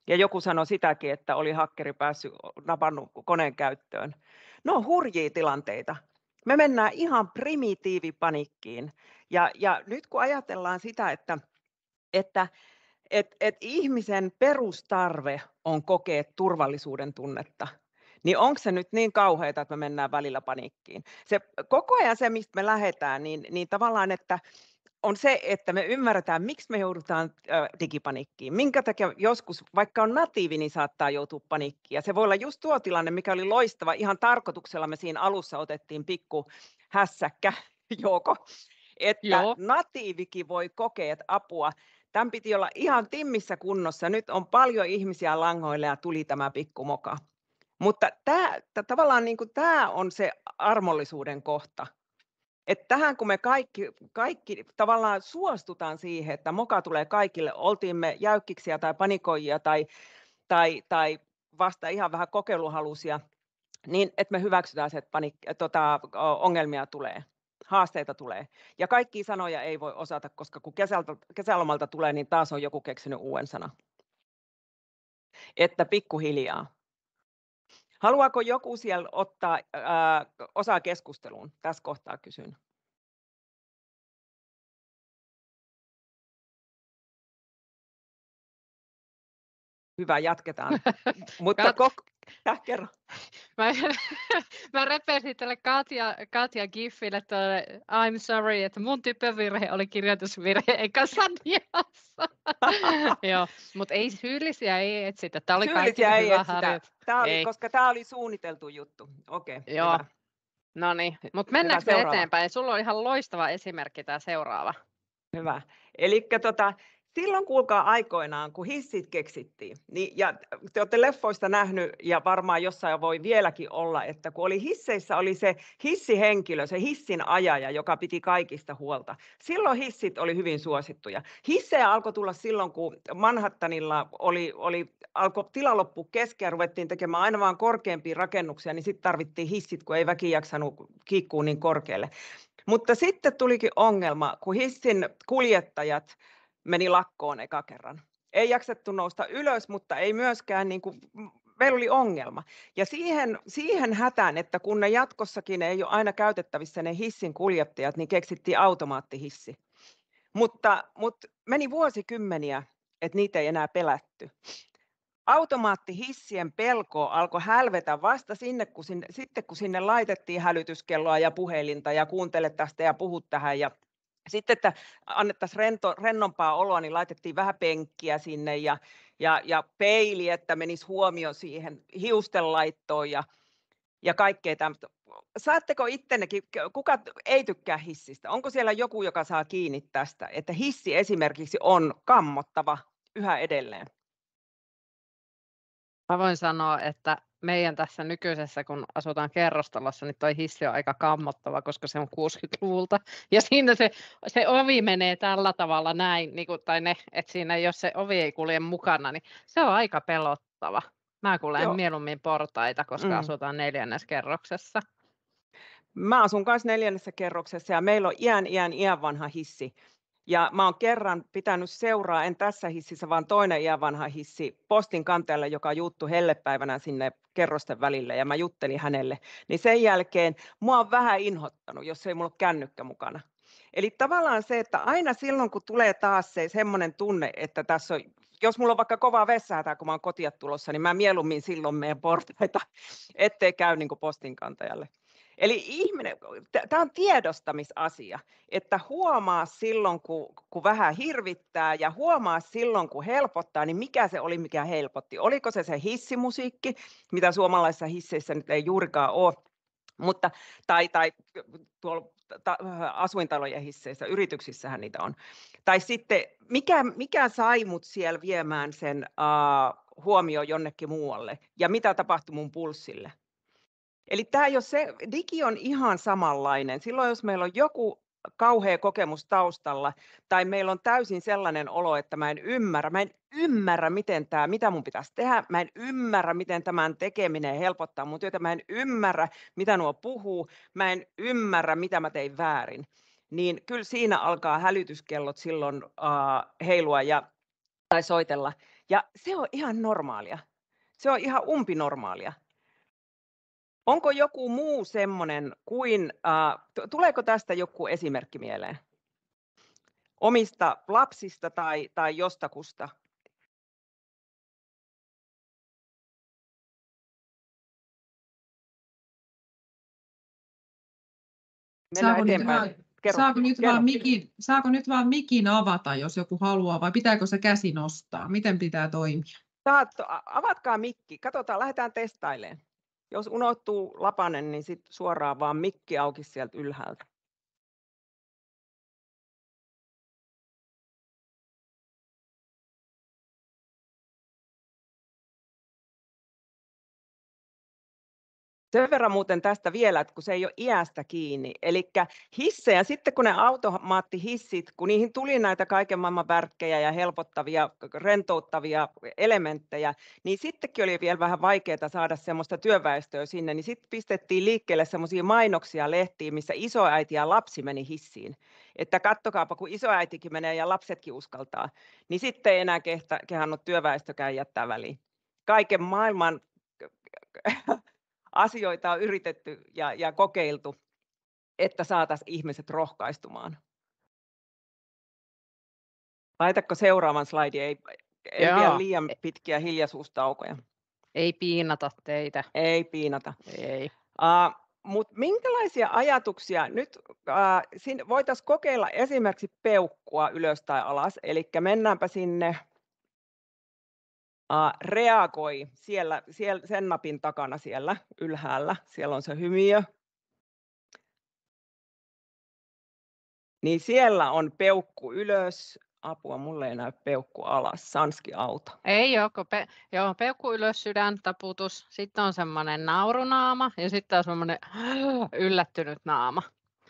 Ja joku sanoi sitäkin, että oli hakkeri päässyt napannut koneen käyttöön. No hurjia tilanteita. Me mennään ihan primitiivipanikkiin. Ja, ja nyt kun ajatellaan sitä, että, että et, et ihmisen perustarve on kokea turvallisuuden tunnetta, niin onko se nyt niin kauheita, että me mennään välillä paniikkiin. Se, koko ajan se, mistä me lähdetään, niin, niin tavallaan, että on se, että me ymmärretään, miksi me joudutaan digipaniikkiin. Minkä takia joskus, vaikka on natiivi, niin saattaa joutua paniikkiin. Ja se voi olla just tuo tilanne, mikä oli loistava. Ihan tarkoituksella me siinä alussa otettiin pikku hässäkkä joko, että Joo. natiivikin voi kokea, että apua, tämän piti olla ihan timmissä kunnossa. Nyt on paljon ihmisiä langoilla ja tuli tämä pikku moka. Mutta tämä, tavallaan niin kuin tämä on se armollisuuden kohta. Että tähän kun me kaikki, kaikki tavallaan suostutaan siihen, että moka tulee kaikille, oltiin me jäykkiksiä tai panikoijia tai, tai, tai vasta ihan vähän kokeiluhalusia, niin että me hyväksytään se, että panik- tuota, ongelmia tulee, haasteita tulee. Ja kaikki sanoja ei voi osata, koska kun kesältä, kesälomalta tulee, niin taas on joku keksinyt uuden sana. Että pikkuhiljaa. Haluaako joku siellä ottaa ää, osaa keskusteluun? Tässä kohtaa kysyn. Hyvä, jatketaan. Mutta kok- ja, äh, kerro. Mä, mä repesin tälle Katja, Katja Giffille tuolle I'm sorry, että mun typövirhe oli kirjoitusvirhe, eikä Sanjassa. Joo, mutta ei syyllisiä ei etsitä. Tämä oli syyllisiä kaikki ei etsitä. Tämä oli, ei. koska tämä oli suunniteltu juttu. Okei, okay, Joo. Hyvä. No niin, mutta mennäänkö me seuraava. eteenpäin? Sulla on ihan loistava esimerkki tämä seuraava. Hyvä. Eli tota, Silloin kuulkaa aikoinaan, kun hissit keksittiin, niin, ja te olette leffoista nähnyt ja varmaan jossain voi vieläkin olla, että kun oli hisseissä, oli se hissihenkilö, se hissin ajaja, joka piti kaikista huolta. Silloin hissit oli hyvin suosittuja. Hissejä alkoi tulla silloin, kun Manhattanilla oli, oli alkoi tila loppu kesken ja ruvettiin tekemään aina vaan korkeampia rakennuksia, niin sitten tarvittiin hissit, kun ei väki jaksanut kiikkuu niin korkealle. Mutta sitten tulikin ongelma, kun hissin kuljettajat meni lakkoon eka kerran. Ei jaksettu nousta ylös, mutta ei myöskään niin kuin meillä oli ongelma. Ja siihen, siihen hätään, että kun ne jatkossakin ei ole aina käytettävissä ne hissin kuljettajat, niin keksittiin automaattihissi. Mutta, mutta meni vuosikymmeniä, että niitä ei enää pelätty. Automaattihissien pelko alkoi hälvetä vasta sinne, kun sinne, sitten kun sinne laitettiin hälytyskelloa ja puhelinta ja kuuntele tästä ja puhu tähän ja sitten, että annettaisiin rento, rennompaa oloa, niin laitettiin vähän penkkiä sinne ja, ja, ja peili, että menisi huomio siihen hiustenlaittoon ja, ja kaikkea tämmöistä. Saatteko ittenekin, kuka ei tykkää hissistä? Onko siellä joku, joka saa kiinni tästä, että hissi esimerkiksi on kammottava yhä edelleen? Mä voin sanoa, että meidän tässä nykyisessä, kun asutaan kerrostalossa, niin toi hissi on aika kammottava, koska se on 60-luvulta. Ja siinä se, se ovi menee tällä tavalla näin, niin kuin, tai ne, että siinä jos se ovi ei kulje mukana, niin se on aika pelottava. Mä kuulen Joo. mieluummin portaita, koska mm. asutaan neljännessä kerroksessa. Mä asun myös neljännessä kerroksessa ja meillä on iän, iän, iän vanha hissi. Ja mä oon kerran pitänyt seuraa, en tässä hississä, vaan toinen iän vanha hissi postin kanteella, joka juttu hellepäivänä sinne kerrosten välille ja mä juttelin hänelle. Niin sen jälkeen mua on vähän inhottanut, jos ei mulla ole kännykkä mukana. Eli tavallaan se, että aina silloin kun tulee taas se semmoinen tunne, että tässä on jos mulla on vaikka kovaa vessäätää, kun mä oon kotia tulossa, niin mä mieluummin silloin meen portaita, ettei käy niin postinkantajalle. Eli ihminen, tämä on tiedostamisasia, että huomaa silloin, kun, kun vähän hirvittää ja huomaa silloin, kun helpottaa, niin mikä se oli, mikä helpotti. Oliko se se hissimusiikki, mitä suomalaisissa hisseissä nyt ei juurikaan ole, mutta, tai, tai tuolla ta, asuintalojen hisseissä, yrityksissähän niitä on. Tai sitten, mikä, mikä sai mut siellä viemään sen uh, huomioon jonnekin muualle, ja mitä tapahtui mun pulssille. Eli tämä jos se, digi on ihan samanlainen. Silloin jos meillä on joku kauhea kokemus taustalla, tai meillä on täysin sellainen olo, että mä en ymmärrä, mä en ymmärrä, miten tämä, mitä mun pitäisi tehdä, mä en ymmärrä, miten tämän tekeminen helpottaa mun työtä, mä en ymmärrä, mitä nuo puhuu, mä en ymmärrä, mitä mä tein väärin, niin kyllä siinä alkaa hälytyskellot silloin uh, heilua ja, tai soitella, ja se on ihan normaalia, se on ihan umpinormaalia. Onko joku muu semmoinen kuin, äh, tuleeko tästä joku esimerkki mieleen? Omista lapsista tai, tai jostakusta? Saako nyt, Nyt, kerro, saako, nyt Vaan mikin, saako nyt vaan mikin avata, jos joku haluaa, vai pitääkö se käsi nostaa? Miten pitää toimia? Saat, avatkaa mikki. Katsotaan, lähdetään testailemaan jos unohtuu lapanen, niin sit suoraan vaan mikki auki sieltä ylhäältä. Sen verran muuten tästä vielä, että kun se ei ole iästä kiinni. Eli hissejä, sitten kun ne automaattihissit, kun niihin tuli näitä kaiken maailman värkkejä ja helpottavia, rentouttavia elementtejä, niin sittenkin oli vielä vähän vaikeaa saada semmoista työväestöä sinne, niin sitten pistettiin liikkeelle semmoisia mainoksia lehtiin, missä isoäiti ja lapsi meni hissiin. Että kattokaapa, kun isoäitikin menee ja lapsetkin uskaltaa, niin sitten ei enää kehannut työväestökään jättää väliin. Kaiken maailman asioita on yritetty ja, ja kokeiltu, että saataisiin ihmiset rohkaistumaan. Laitatko seuraavan slaidi, Ei, ei vielä liian pitkiä hiljaisuustaukoja. Ei piinata teitä. Ei piinata. Ei. Uh, Mutta minkälaisia ajatuksia nyt uh, voitaisiin kokeilla esimerkiksi peukkua ylös tai alas, eli mennäänpä sinne äh, reagoi siellä, siellä, sen napin takana siellä ylhäällä. Siellä on se hymiö. Niin siellä on peukku ylös, apua, mulle ei näy peukku alas, Sanski auta. Ei ole, pe- joo, peukku ylös, sydän, taputus, sitten on semmoinen naurunaama ja sitten on semmoinen yllättynyt naama.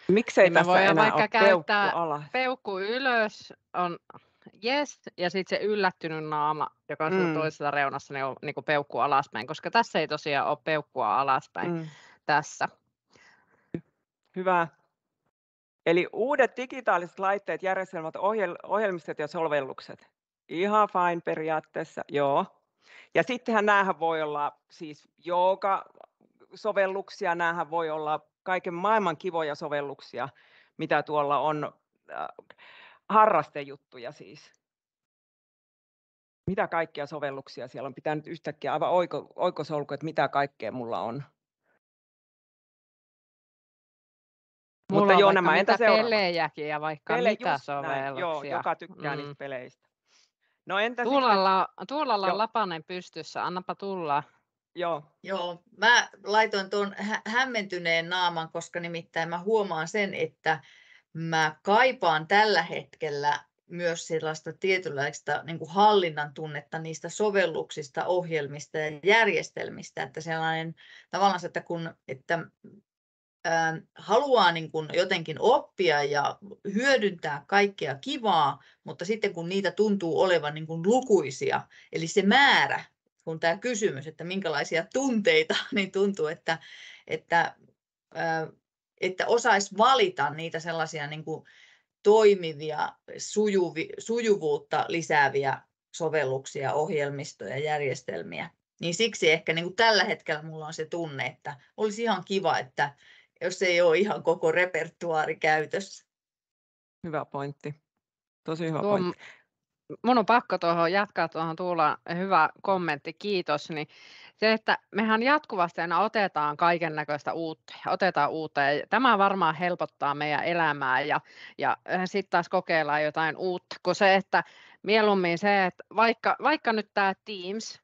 Miksei niin tässä enää vaikka ole käyttää peukku alas? Peukku ylös on yes, ja sitten se yllättynyt naama, joka on mm. toisella reunassa, niin on niin kuin peukku alaspäin, koska tässä ei tosiaan ole peukkua alaspäin mm. tässä. Hyvä. Eli uudet digitaaliset laitteet, järjestelmät, ohjel- ohjelmistot ja sovellukset. Ihan fine periaatteessa, joo. Ja sittenhän näähän voi olla siis joka sovelluksia, näähän voi olla kaiken maailman kivoja sovelluksia, mitä tuolla on äh, harrastejuttuja siis. Mitä kaikkia sovelluksia siellä on? Pitää nyt yhtäkkiä aivan oiko, oikosolku, että mitä kaikkea mulla on. Mulla Mutta on joo, nämä entä seuraava? pelejäkin ja vaikka Pele, mitä sovelluksia. Näin, joo, joka tykkää mm. niistä peleistä. No entä Tuulalla, sitten? Tuulalla on Lapanen pystyssä, annapa tulla. Joo. Joo, mä laitoin tuon hä- hämmentyneen naaman, koska nimittäin mä huomaan sen, että mä kaipaan tällä hetkellä myös sellaista tietynlaista niin kuin hallinnan tunnetta niistä sovelluksista, ohjelmista ja järjestelmistä, että sellainen tavallaan, että kun että, ää, ähm, haluaa niin kuin jotenkin oppia ja hyödyntää kaikkea kivaa, mutta sitten kun niitä tuntuu olevan niin kuin lukuisia, eli se määrä, kun tämä kysymys, että minkälaisia tunteita, niin tuntuu, että, että ää, äh, että osaisi valita niitä sellaisia niin kuin toimivia, sujuvi, sujuvuutta lisääviä sovelluksia, ohjelmistoja, järjestelmiä. Niin siksi ehkä niin kuin tällä hetkellä mulla on se tunne, että olisi ihan kiva, että jos ei ole ihan koko repertuaari käytössä. Hyvä pointti. Tosi hyvä Tuo, pointti. Mun on pakko tuohon jatkaa tuohon Tuula. Hyvä kommentti, kiitos. Niin se, että mehän jatkuvasti aina otetaan kaiken näköistä uutta, otetaan uutta ja tämä varmaan helpottaa meidän elämää ja, ja äh, sitten taas kokeillaan jotain uutta, kun se, että mieluummin se, että vaikka, vaikka nyt tämä Teams,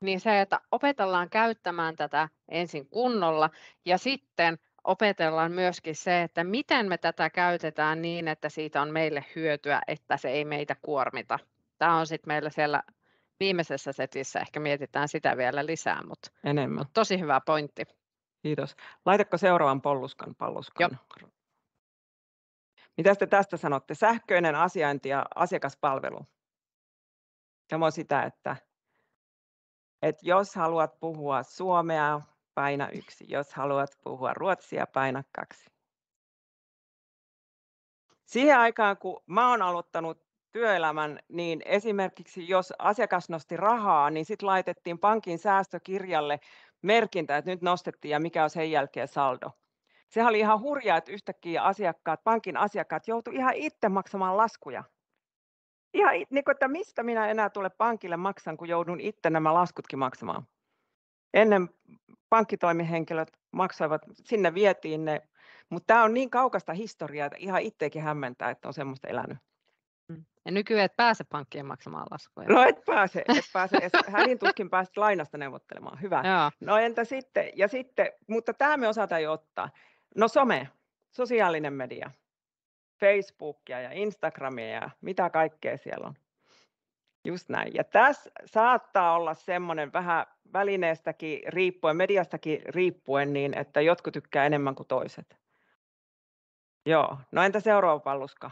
niin se, että opetellaan käyttämään tätä ensin kunnolla ja sitten opetellaan myöskin se, että miten me tätä käytetään niin, että siitä on meille hyötyä, että se ei meitä kuormita. Tämä on sitten meillä siellä viimeisessä setissä ehkä mietitään sitä vielä lisää, mutta Enemmän. Mut tosi hyvä pointti. Kiitos. Laitatko seuraavan polluskan palluskan? Joo. Mitä te tästä sanotte? Sähköinen asiointi ja asiakaspalvelu. Tämä on sitä, että, että jos haluat puhua suomea, paina yksi. Jos haluat puhua ruotsia, paina kaksi. Siihen aikaan, kun mä olen aloittanut työelämän, niin esimerkiksi jos asiakas nosti rahaa, niin sitten laitettiin pankin säästökirjalle merkintä, että nyt nostettiin ja mikä on sen jälkeen saldo. Sehän oli ihan hurjaa, että yhtäkkiä asiakkaat, pankin asiakkaat joutuivat ihan itse maksamaan laskuja. Ihan niin kuin, että mistä minä enää tule pankille maksan, kun joudun itse nämä laskutkin maksamaan. Ennen pankkitoimihenkilöt maksoivat, sinne vietiin ne, mutta tämä on niin kaukasta historiaa, että ihan itsekin hämmentää, että on semmoista elänyt. Mm. Ja nykyään et pääse pankkien maksamaan laskuja. No et pääse, et pääse edes, tuskin pääset lainasta neuvottelemaan, hyvä. Joo. No entä sitten, ja sitten, mutta tämä me osataan jo ottaa. No some, sosiaalinen media, Facebookia ja Instagramia ja mitä kaikkea siellä on. Just näin. Ja tässä saattaa olla semmoinen vähän välineestäkin riippuen, mediastakin riippuen, niin että jotkut tykkää enemmän kuin toiset. Joo. No entä seuraava palluska?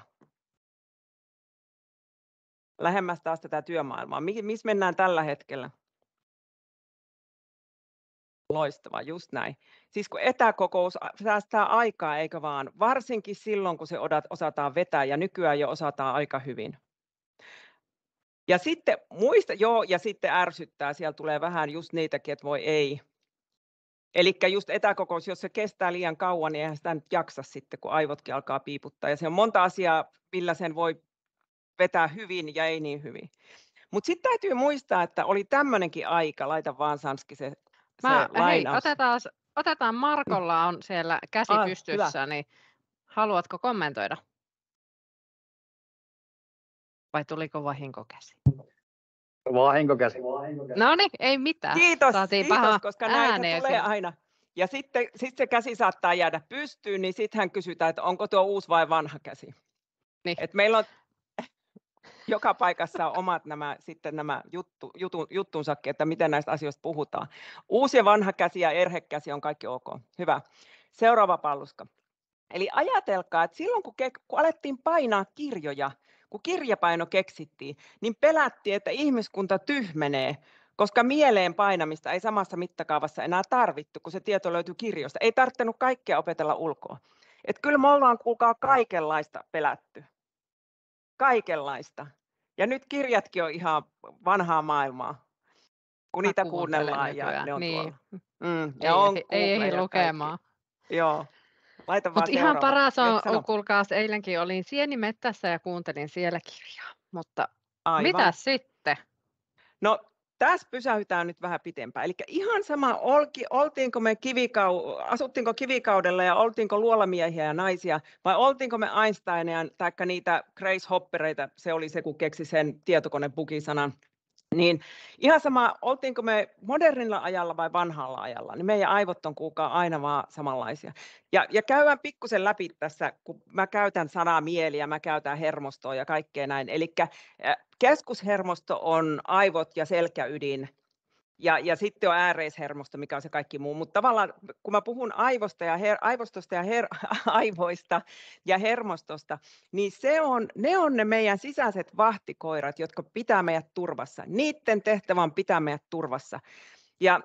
lähemmäs taas tätä työmaailmaa. Missä mennään tällä hetkellä? Loistava. just näin. Siis kun etäkokous säästää aikaa, eikö vaan? Varsinkin silloin, kun se osataan vetää ja nykyään jo osataan aika hyvin. Ja sitten muista, joo, ja sitten ärsyttää, siellä tulee vähän just niitäkin, että voi ei. Eli just etäkokous, jos se kestää liian kauan, niin eihän sitä nyt jaksa sitten, kun aivotkin alkaa piiputtaa. Ja se on monta asiaa, millä sen voi vetää hyvin ja ei niin hyvin. Mutta sitten täytyy muistaa, että oli tämmöinenkin aika, laita vaan Sanski se, Mä, se hei, otetaan, otetaan, Markolla on siellä käsi ah, pystyssä, hyvä. niin haluatko kommentoida? Vai tuliko vahinkokäsi? Vahinkokäsi. käsi. No niin, ei mitään. Kiitos, kiitos koska näitä tulee sen. aina. Ja sitten sit se käsi saattaa jäädä pystyyn, niin sitten kysytään, että onko tuo uusi vai vanha käsi. Niin. Et meillä on joka paikassa on omat nämä, sitten nämä juttu, jutun, juttunsakin, että miten näistä asioista puhutaan. Uusi ja vanha käsi ja erhekäsi on kaikki ok. Hyvä. Seuraava palluska. Eli ajatelkaa, että silloin kun, ke- kun alettiin painaa kirjoja, kun kirjapaino keksittiin, niin pelättiin, että ihmiskunta tyhmenee, koska mieleen painamista ei samassa mittakaavassa enää tarvittu, kun se tieto löytyy kirjoista. Ei tarvinnut kaikkea opetella ulkoa. Et kyllä me ollaan, kuulkaa, kaikenlaista pelätty kaikenlaista. Ja nyt kirjatkin on ihan vanhaa maailmaa, kun niitä kuunnellaan ja ne on niin. tuolla. Mm, ei, on ei, ei lukemaan. Kaikki. Joo. Laita Mut vaan ihan paras on, on, kuulkaas, eilenkin olin sienimettässä ja kuuntelin siellä kirjaa, mutta Aivan. mitä sitten? No tässä pysähytään nyt vähän pitempään. Eli ihan sama, olki, oltiinko me kivikau, asuttiinko kivikaudella ja oltiinko luolamiehiä ja naisia, vai oltiinko me Einsteinia tai niitä Grace Hoppereita, se oli se, kun keksi sen tietokonepukisanan, niin ihan sama, oltiinko me modernilla ajalla vai vanhalla ajalla, niin meidän aivot on kuukaa aina vaan samanlaisia. Ja, ja käydään pikkusen läpi tässä, kun mä käytän sanaa mieli ja mä käytän hermostoa ja kaikkea näin. Eli keskushermosto on aivot ja selkäydin ja, ja sitten on ääreishermosto, mikä on se kaikki muu. Mutta tavallaan kun mä puhun aivosta ja her, aivostosta ja her, aivoista ja hermostosta, niin se on, ne on ne meidän sisäiset vahtikoirat, jotka pitää meidät turvassa. Niiden tehtävä on pitää meidät turvassa. Ja,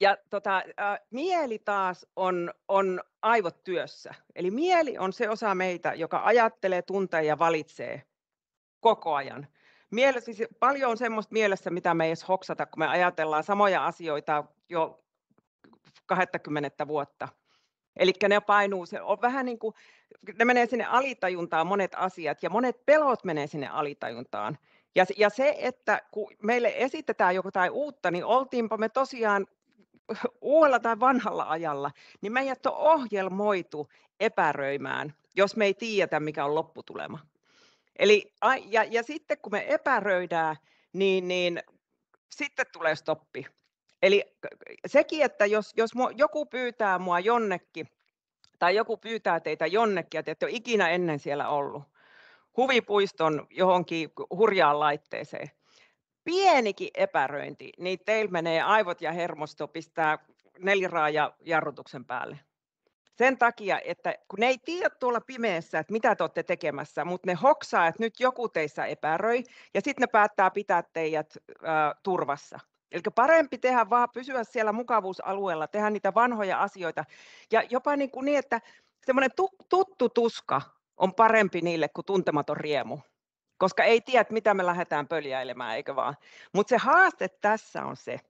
ja tota, äh, mieli taas on, on aivot työssä. Eli mieli on se osa meitä, joka ajattelee, tuntee ja valitsee koko ajan – miele, siis paljon on semmoista mielessä, mitä me ei edes hoksata, kun me ajatellaan samoja asioita jo 20 vuotta. Eli ne painuu, se on vähän niin kuin, ne menee sinne alitajuntaan monet asiat ja monet pelot menee sinne alitajuntaan. Ja, ja se, että kun meille esitetään jotain uutta, niin oltiinpa me tosiaan uudella tai vanhalla ajalla, niin meidät on ohjelmoitu epäröimään, jos me ei tiedetä, mikä on lopputulema. Eli, ja, ja sitten kun me epäröidään, niin, niin sitten tulee stoppi. Eli sekin, että jos, jos mua, joku pyytää mua jonnekin, tai joku pyytää teitä jonnekin, ja te ette ole ikinä ennen siellä ollut, huvipuiston johonkin hurjaan laitteeseen, pienikin epäröinti, niin teillä menee aivot ja hermosto pistää neliraaja jarrutuksen päälle sen takia, että kun ne ei tiedä tuolla pimeässä, että mitä te olette tekemässä, mutta ne hoksaa, että nyt joku teissä epäröi, ja sitten ne päättää pitää teidät ä, turvassa. Eli parempi tehdä vaan pysyä siellä mukavuusalueella, tehdä niitä vanhoja asioita, ja jopa niin, kuin niin että semmoinen tuttu tuska on parempi niille kuin tuntematon riemu koska ei tiedä, mitä me lähdetään pöljäilemään, eikö vaan. Mutta se haaste tässä on se,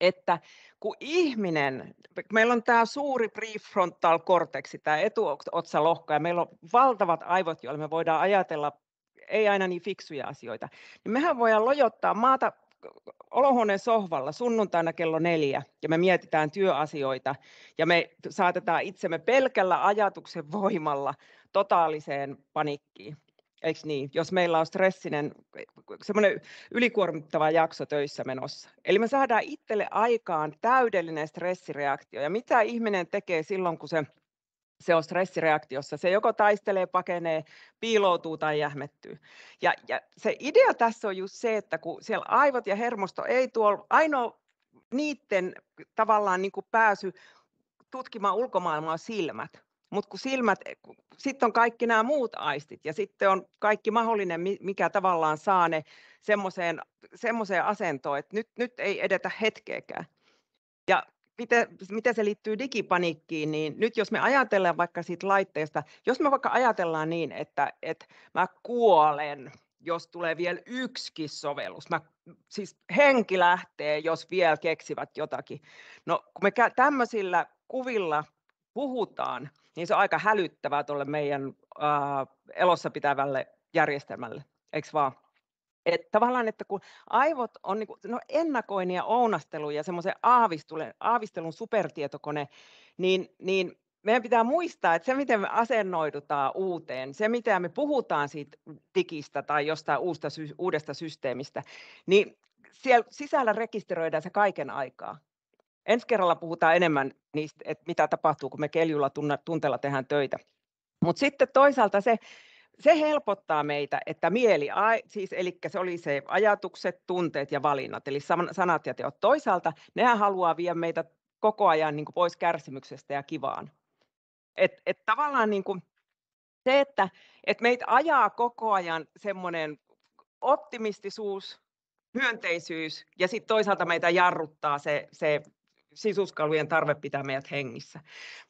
että kun ihminen, meillä on tämä suuri prefrontal cortex, tämä etuotsalohko, ja meillä on valtavat aivot, joilla me voidaan ajatella ei aina niin fiksuja asioita, niin mehän voidaan lojottaa maata olohuoneen sohvalla sunnuntaina kello neljä ja me mietitään työasioita ja me saatetaan itsemme pelkällä ajatuksen voimalla totaaliseen panikkiin eikö niin, jos meillä on stressinen, semmoinen ylikuormittava jakso töissä menossa. Eli me saadaan itselle aikaan täydellinen stressireaktio. Ja mitä ihminen tekee silloin, kun se se on stressireaktiossa. Se joko taistelee, pakenee, piiloutuu tai jähmettyy. Ja, ja se idea tässä on just se, että kun siellä aivot ja hermosto ei tuo ainoa niiden tavallaan niin kuin pääsy tutkimaan ulkomaailmaa silmät. Mutta kun silmät, eh, sitten on kaikki nämä muut aistit ja sitten on kaikki mahdollinen, mikä tavallaan saa ne semmoiseen, semmoiseen asentoon, että nyt, nyt ei edetä hetkeäkään. Ja miten, miten se liittyy digipaniikkiin, niin nyt jos me ajatellaan vaikka siitä laitteesta, jos me vaikka ajatellaan niin, että, että mä kuolen, jos tulee vielä yksi sovellus. Mä, siis henki lähtee, jos vielä keksivät jotakin. No kun me tämmöisillä kuvilla puhutaan, niin se on aika hälyttävää tuolle meidän äh, elossa pitävälle järjestelmälle, eikö vaan? Et tavallaan, että kun aivot on niinku, no ennakoinnin ja ounastelun ja semmoisen aavistelun, aavistelun supertietokone, niin, niin meidän pitää muistaa, että se miten me asennoidutaan uuteen, se mitä me puhutaan siitä digistä tai jostain uusta, uudesta systeemistä, niin siellä sisällä rekisteröidään se kaiken aikaa ensi kerralla puhutaan enemmän niistä, että mitä tapahtuu, kun me keljulla tunteella tehdään töitä. Mutta sitten toisaalta se, se helpottaa meitä, että mieli, siis eli se oli se ajatukset, tunteet ja valinnat, eli sanat ja teot. Toisaalta nehän haluaa viedä meitä koko ajan niin kuin pois kärsimyksestä ja kivaan. Et, et tavallaan niin kuin se, että et meitä ajaa koko ajan semmoinen optimistisuus, myönteisyys ja sitten toisaalta meitä jarruttaa se, se sisuskalujen tarve pitää meidät hengissä.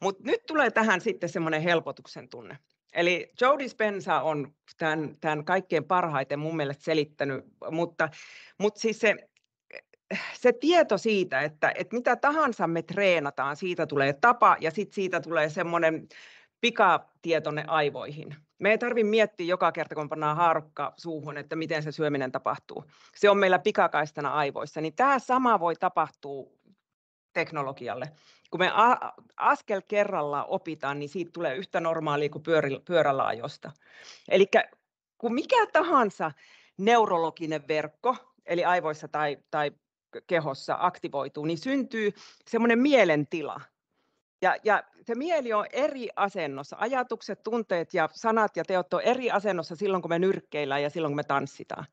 Mutta nyt tulee tähän sitten semmoinen helpotuksen tunne. Eli Joe Dispenza on tämän, tämän kaikkein parhaiten mun mielestä selittänyt, mutta, mutta siis se, se tieto siitä, että, että mitä tahansa me treenataan, siitä tulee tapa ja sitten siitä tulee semmoinen pikatie aivoihin. Me ei tarvitse miettiä joka kerta, kun pannaan haarukka suuhun, että miten se syöminen tapahtuu. Se on meillä pikakaistana aivoissa. Niin tämä sama voi tapahtua teknologialle. Kun me askel kerrallaan opitaan, niin siitä tulee yhtä normaalia kuin pyörällä ajosta. Eli kun mikä tahansa neurologinen verkko, eli aivoissa tai, tai kehossa aktivoituu, niin syntyy semmoinen mielentila. Ja, ja se mieli on eri asennossa. Ajatukset, tunteet ja sanat ja teot on eri asennossa silloin, kun me nyrkkeillään ja silloin, kun me tanssitaan.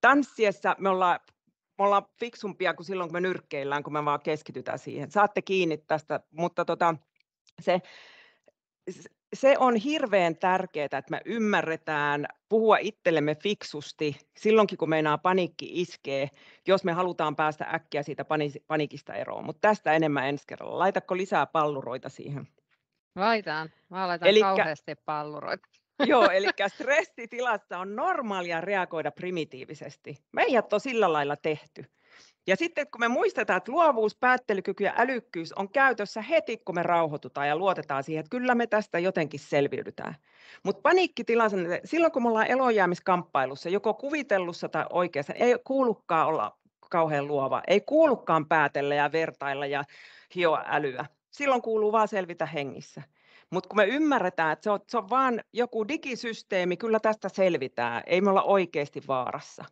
Tanssiessa me ollaan me ollaan fiksumpia kuin silloin, kun me nyrkkeillään, kun me vaan keskitytään siihen. Saatte kiinni tästä, mutta tota, se, se on hirveän tärkeää, että me ymmärretään puhua itsellemme fiksusti silloinkin, kun meinaa paniikki iskee, jos me halutaan päästä äkkiä siitä panikista eroon. Mutta tästä enemmän ensi kerralla. Laitatko lisää palluroita siihen? Laitaan. Mä laitan Elikkä, kauheasti palluroita. Joo, eli stressitilassa on normaalia reagoida primitiivisesti. Meidät on sillä lailla tehty. Ja sitten kun me muistetaan, että luovuus, päättelykyky ja älykkyys on käytössä heti, kun me rauhoitutaan ja luotetaan siihen, että kyllä me tästä jotenkin selviydytään. Mutta paniikkitilanne, niin silloin kun me ollaan elojäämiskamppailussa, joko kuvitellussa tai oikeassa, ei kuulukaan olla kauhean luova, ei kuulukaan päätellä ja vertailla ja hioa älyä. Silloin kuuluu vaan selvitä hengissä. Mutta kun me ymmärretään, että se on, se on vain joku digisysteemi, kyllä tästä selvitään. Ei me olla oikeasti vaarassa.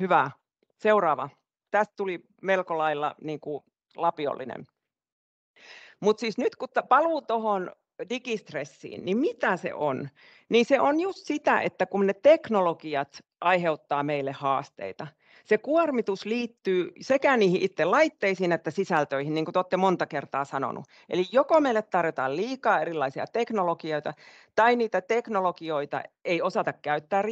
Hyvä. Seuraava. Tästä tuli melko lailla niin kuin lapiollinen. Mutta siis nyt kun paluu tuohon digistressiin, niin mitä se on? Niin se on just sitä, että kun ne teknologiat aiheuttaa meille haasteita, se kuormitus liittyy sekä niihin itse laitteisiin että sisältöihin, niin kuin te olette monta kertaa sanonut. Eli joko meille tarjotaan liikaa erilaisia teknologioita, tai niitä teknologioita ei osata käyttää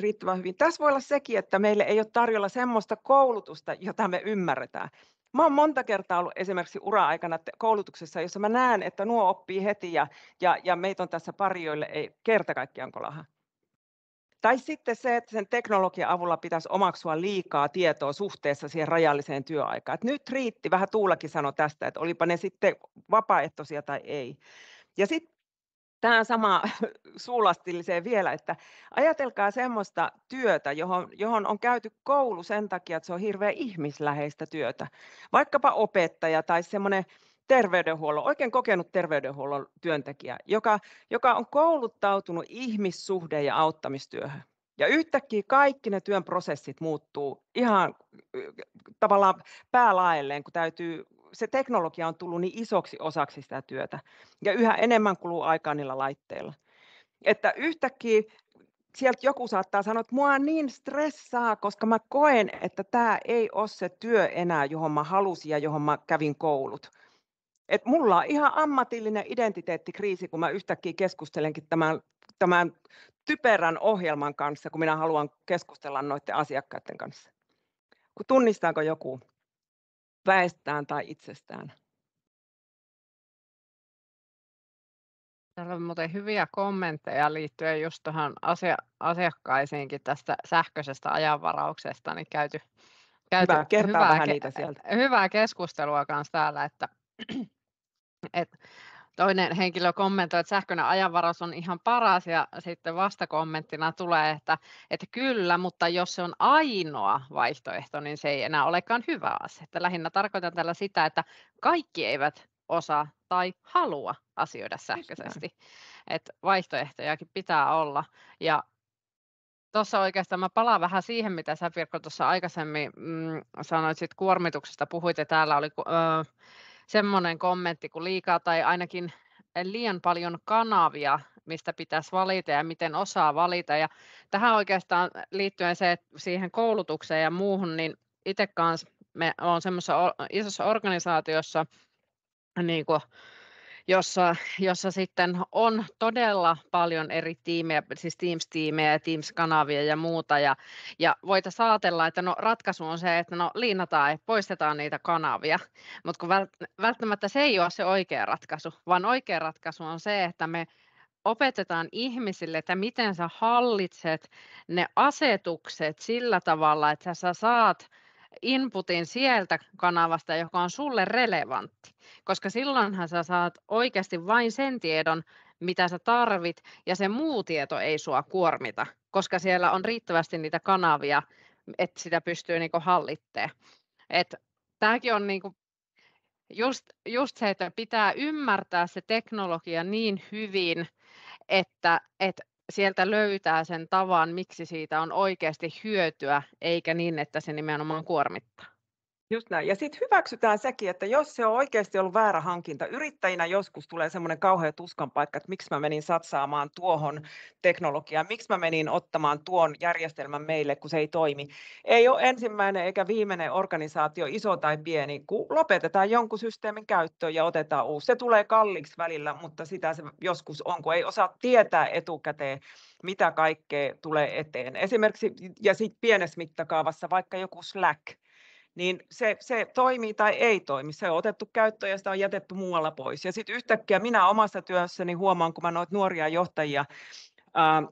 riittävän hyvin. Tässä voi olla sekin, että meille ei ole tarjolla semmoista koulutusta, jota me ymmärretään. Mä oon monta kertaa ollut esimerkiksi ura-aikana koulutuksessa, jossa mä näen, että nuo oppii heti ja, ja, ja meitä on tässä parioille ei kerta kaikkiaan kolaha. Tai sitten se, että sen teknologian avulla pitäisi omaksua liikaa tietoa suhteessa siihen rajalliseen työaikaan. Et nyt riitti, vähän Tuulakin sanoi tästä, että olipa ne sitten vapaaehtoisia tai ei. Ja sitten tähän sama suulastilliseen vielä, että ajatelkaa semmoista työtä, johon, johon on käyty koulu sen takia, että se on hirveän ihmisläheistä työtä. Vaikkapa opettaja tai semmoinen terveydenhuollon, oikein kokenut terveydenhuollon työntekijä, joka, joka on kouluttautunut ihmissuhde- ja auttamistyöhön. Ja yhtäkkiä kaikki ne työn prosessit muuttuu ihan äh, tavallaan päälaelleen, kun täytyy, se teknologia on tullut niin isoksi osaksi sitä työtä. Ja yhä enemmän kuluu aikaa niillä laitteilla. Että yhtäkkiä sieltä joku saattaa sanoa, että mua niin stressaa, koska mä koen, että tämä ei ole se työ enää, johon mä halusin ja johon mä kävin koulut. Et mulla on ihan ammatillinen identiteettikriisi, kun mä yhtäkkiä keskustelenkin tämän, tämän typerän ohjelman kanssa, kun minä haluan keskustella noiden asiakkaiden kanssa. Kun tunnistaako joku väestään tai itsestään? Täällä on muuten hyviä kommentteja liittyen just tuohon asia, asiakkaisiinkin tästä sähköisestä ajanvarauksesta, niin käyty, käyty hyvää, hyvää, vähän niitä sieltä. hyvää keskustelua kanssa täällä, että et toinen henkilö kommentoi, että sähköinen ajanvaraus on ihan paras ja sitten vastakommenttina tulee, että, että kyllä, mutta jos se on ainoa vaihtoehto, niin se ei enää olekaan hyvä asia. Että lähinnä tarkoitan tällä sitä, että kaikki eivät osaa tai halua asioida sähköisesti. Et vaihtoehtojakin pitää olla. Ja tuossa oikeastaan mä palaan vähän siihen, mitä sä Pirkko tuossa aikaisemmin mm, sanoit sit kuormituksesta, puhuit ja täällä oli... Öö, semmoinen kommentti kuin liikaa tai ainakin liian paljon kanavia, mistä pitäisi valita ja miten osaa valita. Ja tähän oikeastaan liittyen se, että siihen koulutukseen ja muuhun, niin itse kanssa me on semmoisessa isossa organisaatiossa niin kuin jossa, jossa sitten on todella paljon eri tiimejä, siis Teams-tiimejä ja Teams-kanavia ja muuta, ja, ja voitaisiin ajatella, että no ratkaisu on se, että no liinataan ja poistetaan niitä kanavia, mutta kun välttämättä se ei ole se oikea ratkaisu, vaan oikea ratkaisu on se, että me opetetaan ihmisille, että miten sä hallitset ne asetukset sillä tavalla, että sä saat inputin sieltä kanavasta, joka on sulle relevantti, koska silloinhan sä saat oikeasti vain sen tiedon, mitä sä tarvit, ja se muu tieto ei sua kuormita, koska siellä on riittävästi niitä kanavia, että sitä pystyy niinku hallittamaan. tämäkin on niinku just, just se, että pitää ymmärtää se teknologia niin hyvin, että et sieltä löytää sen tavan, miksi siitä on oikeasti hyötyä, eikä niin, että se nimenomaan kuormittaa. Just näin. Ja sitten hyväksytään sekin, että jos se on oikeasti ollut väärä hankinta, yrittäjinä joskus tulee semmoinen kauhea tuskan paikka, että miksi mä menin satsaamaan tuohon mm. teknologiaan, miksi mä menin ottamaan tuon järjestelmän meille, kun se ei toimi. Ei ole ensimmäinen eikä viimeinen organisaatio, iso tai pieni, kun lopetetaan jonkun systeemin käyttöön ja otetaan uusi. Se tulee kalliiksi välillä, mutta sitä se joskus on, kun ei osaa tietää etukäteen, mitä kaikkea tulee eteen. Esimerkiksi ja sitten pienessä mittakaavassa vaikka joku Slack – niin se, se toimii tai ei toimi. Se on otettu käyttöön ja sitä on jätetty muualla pois. Ja sitten yhtäkkiä minä omassa työssäni huomaan, kun mä noita nuoria johtajia ää, ähm,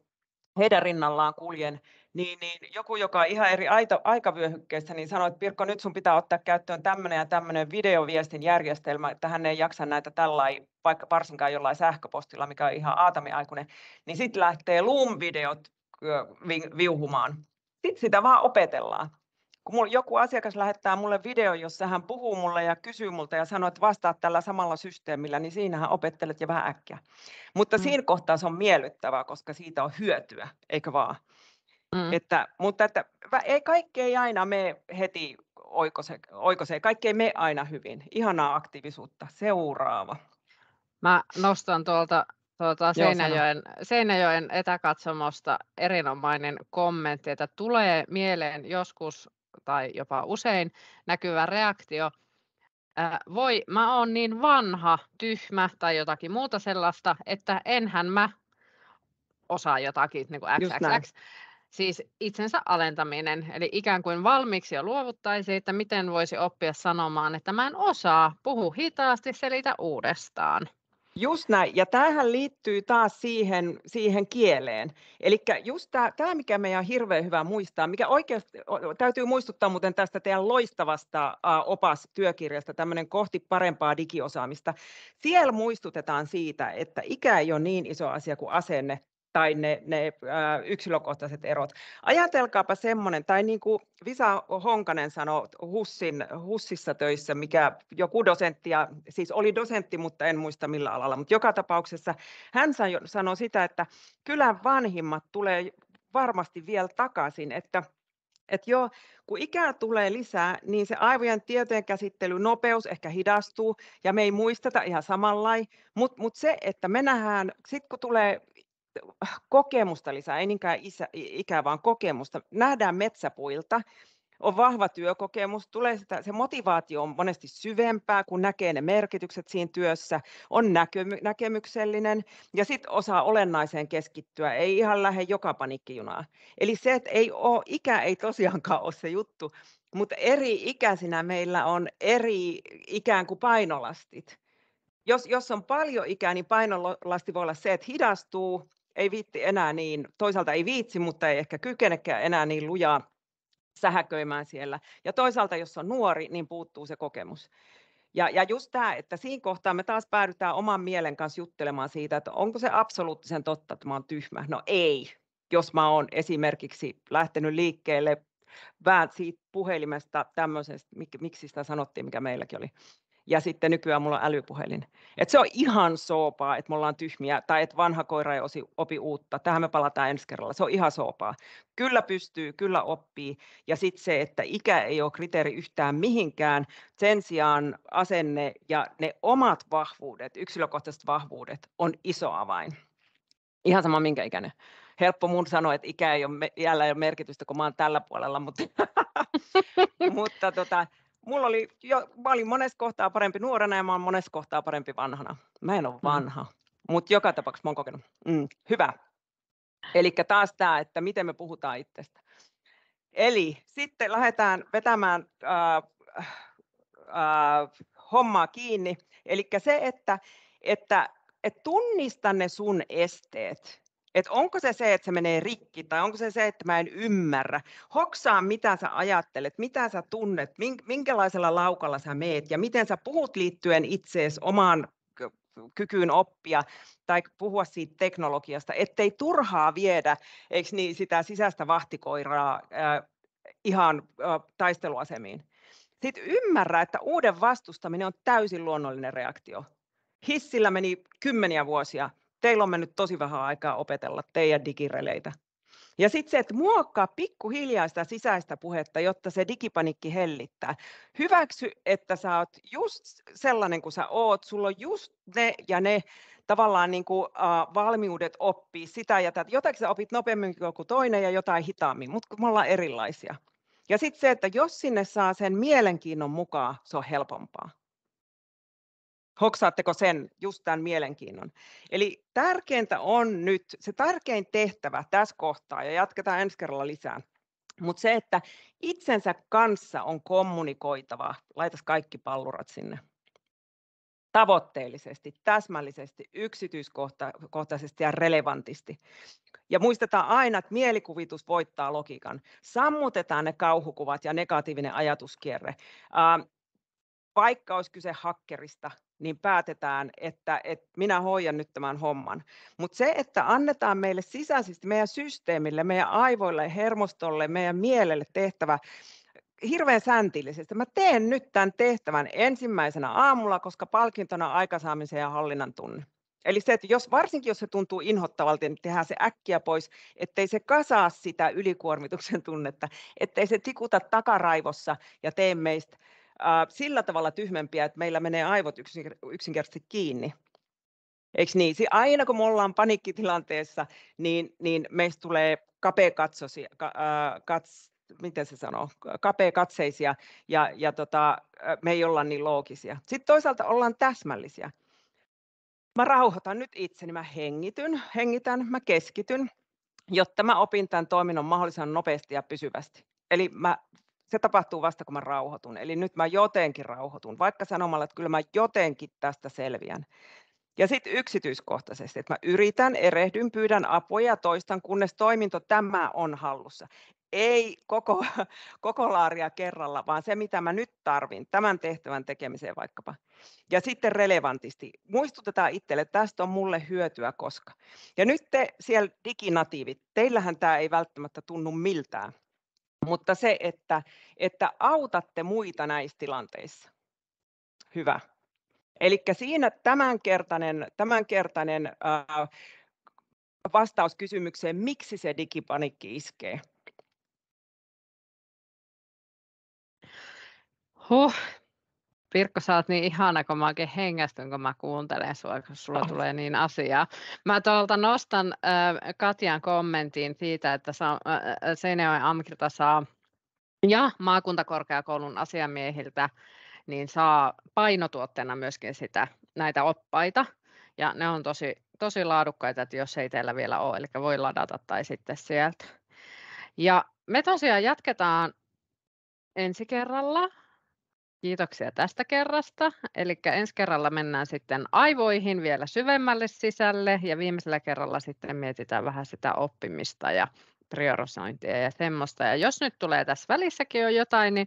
heidän rinnallaan kuljen, niin, niin joku, joka on ihan eri aito, aikavyöhykkeessä, niin sanoi, että Pirkko, nyt sun pitää ottaa käyttöön tämmöinen ja tämmöinen videoviestin järjestelmä, että hän ei jaksa näitä tällainen, vaikka varsinkaan jollain sähköpostilla, mikä on ihan aatamiaikuinen, niin sitten lähtee Loom-videot viuhumaan. Sitten sitä vaan opetellaan kun joku asiakas lähettää mulle video, jossa hän puhuu mulle ja kysyy multa ja sanoo, että vastaa tällä samalla systeemillä, niin siinähän opettelet ja vähän äkkiä. Mutta mm. siinä kohtaa se on miellyttävää, koska siitä on hyötyä, eikö vaan? Mm. Että, mutta että, ei, kaikki ei aina me heti oikoseen, oikose. kaikki ei mene aina hyvin. Ihanaa aktiivisuutta. Seuraava. Mä nostan tuolta tuota, Seinäjoen, Seinäjoen etäkatsomosta erinomainen kommentti, että tulee mieleen joskus tai jopa usein näkyvä reaktio, voi mä oon niin vanha, tyhmä tai jotakin muuta sellaista, että enhän mä osaa jotakin, niin kuin XXX. Siis itsensä alentaminen, eli ikään kuin valmiiksi jo luovuttaisi, että miten voisi oppia sanomaan, että mä en osaa, puhu hitaasti, selitä uudestaan. Just näin, ja tämähän liittyy taas siihen, siihen kieleen. Eli just tämä, tämä, mikä meidän on hirveän hyvä muistaa, mikä oikeasti, täytyy muistuttaa muuten tästä teidän loistavasta opastyökirjasta, tämmöinen kohti parempaa digiosaamista. Siellä muistutetaan siitä, että ikä ei ole niin iso asia kuin asenne, tai ne, ne ää, yksilökohtaiset erot. Ajatelkaapa semmoinen, tai niin kuin Visa Honkanen sanoi Hussin, Hussissa töissä, mikä joku dosentti, ja, siis oli dosentti, mutta en muista millä alalla, mutta joka tapauksessa hän sanoi sitä, että kylän vanhimmat tulee varmasti vielä takaisin, että et joo, kun ikää tulee lisää, niin se aivojen tietojen käsittely, nopeus ehkä hidastuu ja me ei muisteta ihan samanlai, mutta mut se, että me nähdään, sitten kun tulee kokemusta lisää, ei niinkään isä, ikää, vaan kokemusta. Nähdään metsäpuilta, on vahva työkokemus, tulee sitä, se motivaatio on monesti syvempää, kun näkee ne merkitykset siinä työssä, on näky, näkemyksellinen ja sitten osaa olennaiseen keskittyä, ei ihan lähde joka panikkijunaa. Eli se, että ei ole, ikä ei tosiaankaan ole se juttu, mutta eri ikäisinä meillä on eri ikään kuin painolastit. Jos, jos on paljon ikää, niin painolasti voi olla se, että hidastuu, ei viitti enää niin, toisaalta ei viitsi, mutta ei ehkä kykenekään enää niin lujaa sähköimään siellä. Ja toisaalta, jos on nuori, niin puuttuu se kokemus. Ja, ja just tämä, että siinä kohtaa me taas päädytään oman mielen kanssa juttelemaan siitä, että onko se absoluuttisen totta, että mä oon tyhmä. No ei, jos mä oon esimerkiksi lähtenyt liikkeelle vähän siitä puhelimesta tämmöisestä, mik, miksi sitä sanottiin, mikä meilläkin oli, ja sitten nykyään mulla on älypuhelin. Et se on ihan soopaa, että me ollaan tyhmiä tai että vanha koira ei osi, opi uutta. Tähän me palataan ensi kerralla. Se on ihan soopaa. Kyllä pystyy, kyllä oppii. Ja sitten se, että ikä ei ole kriteeri yhtään mihinkään. Sen sijaan asenne ja ne omat vahvuudet, yksilökohtaiset vahvuudet, on iso avain. Ihan sama minkä ikäinen helppo mun sanoa, että ikä ei ole, iällä ei ole merkitystä, kun mä oon tällä puolella, mutta, mutta tota, mulla oli, jo, mä olin monessa kohtaa parempi nuorena ja mä olen monessa kohtaa parempi vanhana. Mä en ole mm. vanha, mm. mutta joka tapauksessa mä oon kokenut. Mm, hyvä. Eli taas tämä, että miten me puhutaan itsestä. Eli sitten lähdetään vetämään äh, äh, hommaa kiinni. Eli se, että, että, että tunnista ne sun esteet. Että onko se se, että se menee rikki tai onko se se, että mä en ymmärrä. Hoksaa, mitä sä ajattelet, mitä sä tunnet, minkälaisella laukalla sä meet ja miten sä puhut liittyen itseesi omaan kykyyn oppia tai puhua siitä teknologiasta, ettei turhaa viedä eikö niin, sitä sisäistä vahtikoiraa äh, ihan äh, taisteluasemiin. Sitten ymmärrä, että uuden vastustaminen on täysin luonnollinen reaktio. Hissillä meni kymmeniä vuosia teillä on mennyt tosi vähän aikaa opetella teidän digireleitä. Ja sitten se, että muokkaa pikkuhiljaa sitä sisäistä puhetta, jotta se digipanikki hellittää. Hyväksy, että sä oot just sellainen kuin sä oot, sulla on just ne ja ne tavallaan niin kuin, uh, valmiudet oppii sitä ja tätä. Jotakin sä opit nopeammin kuin joku toinen ja jotain hitaammin, mutta me ollaan erilaisia. Ja sitten se, että jos sinne saa sen mielenkiinnon mukaan, se on helpompaa. Hoksaatteko sen, just tämän mielenkiinnon? Eli tärkeintä on nyt, se tärkein tehtävä tässä kohtaa, ja jatketaan ensi kerralla lisää, mutta se, että itsensä kanssa on kommunikoitava, laitas kaikki pallurat sinne, tavoitteellisesti, täsmällisesti, yksityiskohtaisesti ja relevantisti. Ja muistetaan aina, että mielikuvitus voittaa logiikan. Sammutetaan ne kauhukuvat ja negatiivinen ajatuskierre. Vaikka olisi kyse hakkerista, niin päätetään, että, että minä hoidan nyt tämän homman. Mutta se, että annetaan meille sisäisesti, meidän systeemille, meidän aivoille, hermostolle, meidän mielelle tehtävä hirveän säntillisesti. Mä teen nyt tämän tehtävän ensimmäisenä aamulla, koska palkintona aikasaamisen ja hallinnan tunne. Eli se, että jos, varsinkin jos se tuntuu inhottavalta, niin tehdään se äkkiä pois, ettei se kasaa sitä ylikuormituksen tunnetta, ettei se tikuta takaraivossa ja tee meistä äh, sillä tavalla tyhmempiä, että meillä menee aivot yksinkertaisesti kiinni. Eikö niin? Aina kun me ollaan paniikkitilanteessa, niin, niin meistä tulee kapea katsosi, ka, äh, kats, miten se sanoo, kapea katseisia ja, ja tota, me ei olla niin loogisia. Sitten toisaalta ollaan täsmällisiä. Mä rauhoitan nyt itseni, mä hengityn, hengitän, mä keskityn, jotta mä opin tämän toiminnon mahdollisimman nopeasti ja pysyvästi. Eli mä se tapahtuu vasta, kun mä rauhoitun. Eli nyt mä jotenkin rauhoitun, vaikka sanomalla, että kyllä mä jotenkin tästä selviän. Ja sitten yksityiskohtaisesti, että mä yritän, erehdyn, pyydän apua ja toistan, kunnes toiminto tämä on hallussa. Ei koko, koko laaria kerralla, vaan se, mitä mä nyt tarvin tämän tehtävän tekemiseen vaikkapa. Ja sitten relevantisti. Muistutetaan itselle, että tästä on mulle hyötyä koska. Ja nyt te siellä diginatiivit, teillähän tämä ei välttämättä tunnu miltään mutta se, että, että autatte muita näissä tilanteissa. Hyvä. Eli siinä tämänkertainen, tämänkertainen äh, vastaus kysymykseen, miksi se digipanikki iskee. Huh, Pirkko, sä oot niin ihana, kun mä oikein hengästyn, kun mä kuuntelen sua, kun sulla oh. tulee niin asiaa. Mä tuolta nostan äh, Katjan kommentin siitä, että äh, äh, Seinäjoen Amkilta saa ja maakuntakorkeakoulun asiamiehiltä niin saa painotuotteena myöskin sitä, näitä oppaita. Ja ne on tosi, tosi laadukkaita, että jos ei teillä vielä ole, eli voi ladata tai sitten sieltä. Ja me tosiaan jatketaan ensi kerralla Kiitoksia tästä kerrasta. Eli ensi kerralla mennään sitten aivoihin vielä syvemmälle sisälle ja viimeisellä kerralla sitten mietitään vähän sitä oppimista ja priorisointia ja semmoista. Ja jos nyt tulee tässä välissäkin jo jotain, niin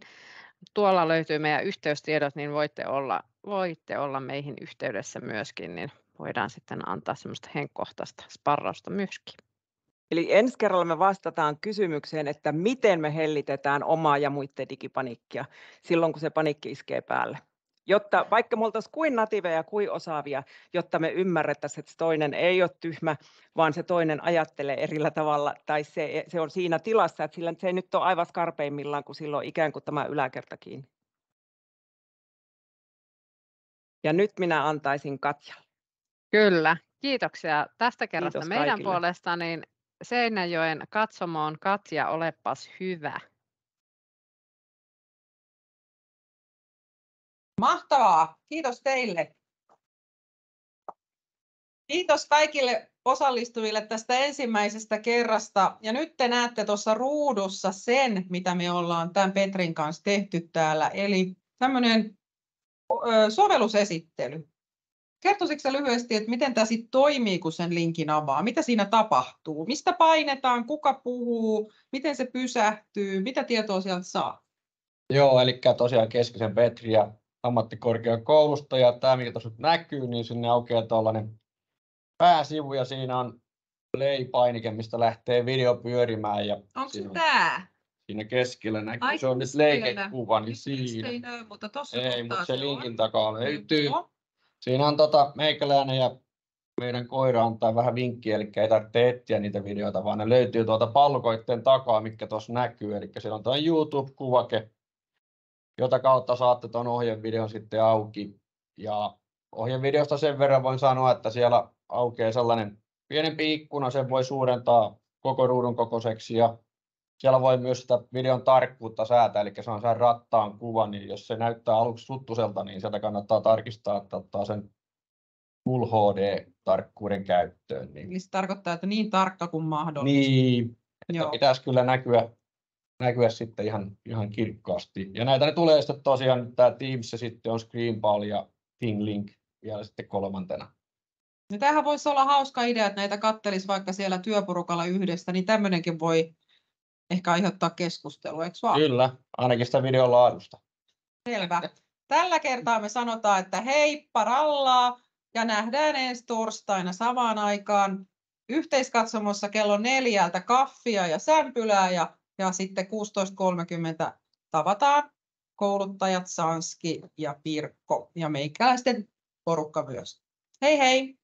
tuolla löytyy meidän yhteystiedot, niin voitte olla, voitte olla meihin yhteydessä myöskin, niin voidaan sitten antaa semmoista henkkohtaista sparrausta myöskin. Eli ensi kerralla me vastataan kysymykseen, että miten me hellitetään omaa ja muiden digipanikkia silloin, kun se panikki iskee päälle. Jotta vaikka me oltaisiin kuin natiiveja ja kuin osaavia, jotta me ymmärrettäisiin, että se toinen ei ole tyhmä, vaan se toinen ajattelee erillä tavalla, tai se, se on siinä tilassa, että sillä, se ei nyt ole aivan skarpeimmillaan, kun silloin ikään kuin tämä yläkerta kiinni. Ja nyt minä antaisin Katjalle. Kyllä, kiitoksia tästä kerrasta Kiitos meidän puolesta. Niin Seinäjoen katsomoon Katja, olepas hyvä. Mahtavaa, kiitos teille. Kiitos kaikille osallistuville tästä ensimmäisestä kerrasta. Ja nyt te näette tuossa ruudussa sen, mitä me ollaan tämän Petrin kanssa tehty täällä. Eli tämmöinen sovellusesittely. Kertoisitko lyhyesti, että miten tämä sitten toimii, kun sen linkin avaa? Mitä siinä tapahtuu? Mistä painetaan? Kuka puhuu? Miten se pysähtyy? Mitä tietoa sieltä saa? Joo, eli tosiaan keskisen Petriä ammattikorkeakoulusta ja tämä, mikä tuossa näkyy, niin sinne aukeaa tuollainen pääsivu ja siinä on play-painike, mistä lähtee video pyörimään. Ja Onko siinä, on... tämä? siinä keskellä näkyy. Ai, se on nyt leikekuva, niin siinä. Ei näy, mutta tossa Ei, mutta se linkin takaa löytyy. Joo. Siinä on tota, meikäläinen ja meidän koira antaa vähän vinkkiä, eli ei tarvitse etsiä niitä videoita, vaan ne löytyy tuolta palkoitten takaa, mikä tuossa näkyy. Eli siellä on tuo YouTube-kuvake, jota kautta saatte tuon ohjevideon sitten auki. Ja ohjevideosta sen verran voin sanoa, että siellä aukeaa sellainen pienempi ikkuna, sen voi suurentaa koko ruudun kokoiseksi ja siellä voi myös sitä videon tarkkuutta säätää, eli se on sen rattaan kuva, niin jos se näyttää aluksi suttuselta, niin sieltä kannattaa tarkistaa, että ottaa sen Full HD-tarkkuuden käyttöön. Niin. Eli se tarkoittaa, että niin tarkka kuin mahdollista. Niin, että Joo. pitäisi kyllä näkyä, näkyä sitten ihan, ihan kirkkaasti. Ja näitä ne tulee sitten tosiaan, tämä Teams sitten on Screenball ja ThingLink vielä sitten kolmantena. No tämähän voisi olla hauska idea, että näitä kattelisi vaikka siellä työporukalla yhdessä, niin tämmöinenkin voi ehkä aiheuttaa keskustelua, eikö vaan? Kyllä, ainakin sitä videon laadusta. Selvä. Tällä kertaa me sanotaan, että hei parallaa ja nähdään ensi torstaina samaan aikaan yhteiskatsomossa kello neljältä kaffia ja sämpylää ja, ja sitten 16.30 tavataan kouluttajat Sanski ja Pirkko ja meikäläisten porukka myös. Hei hei!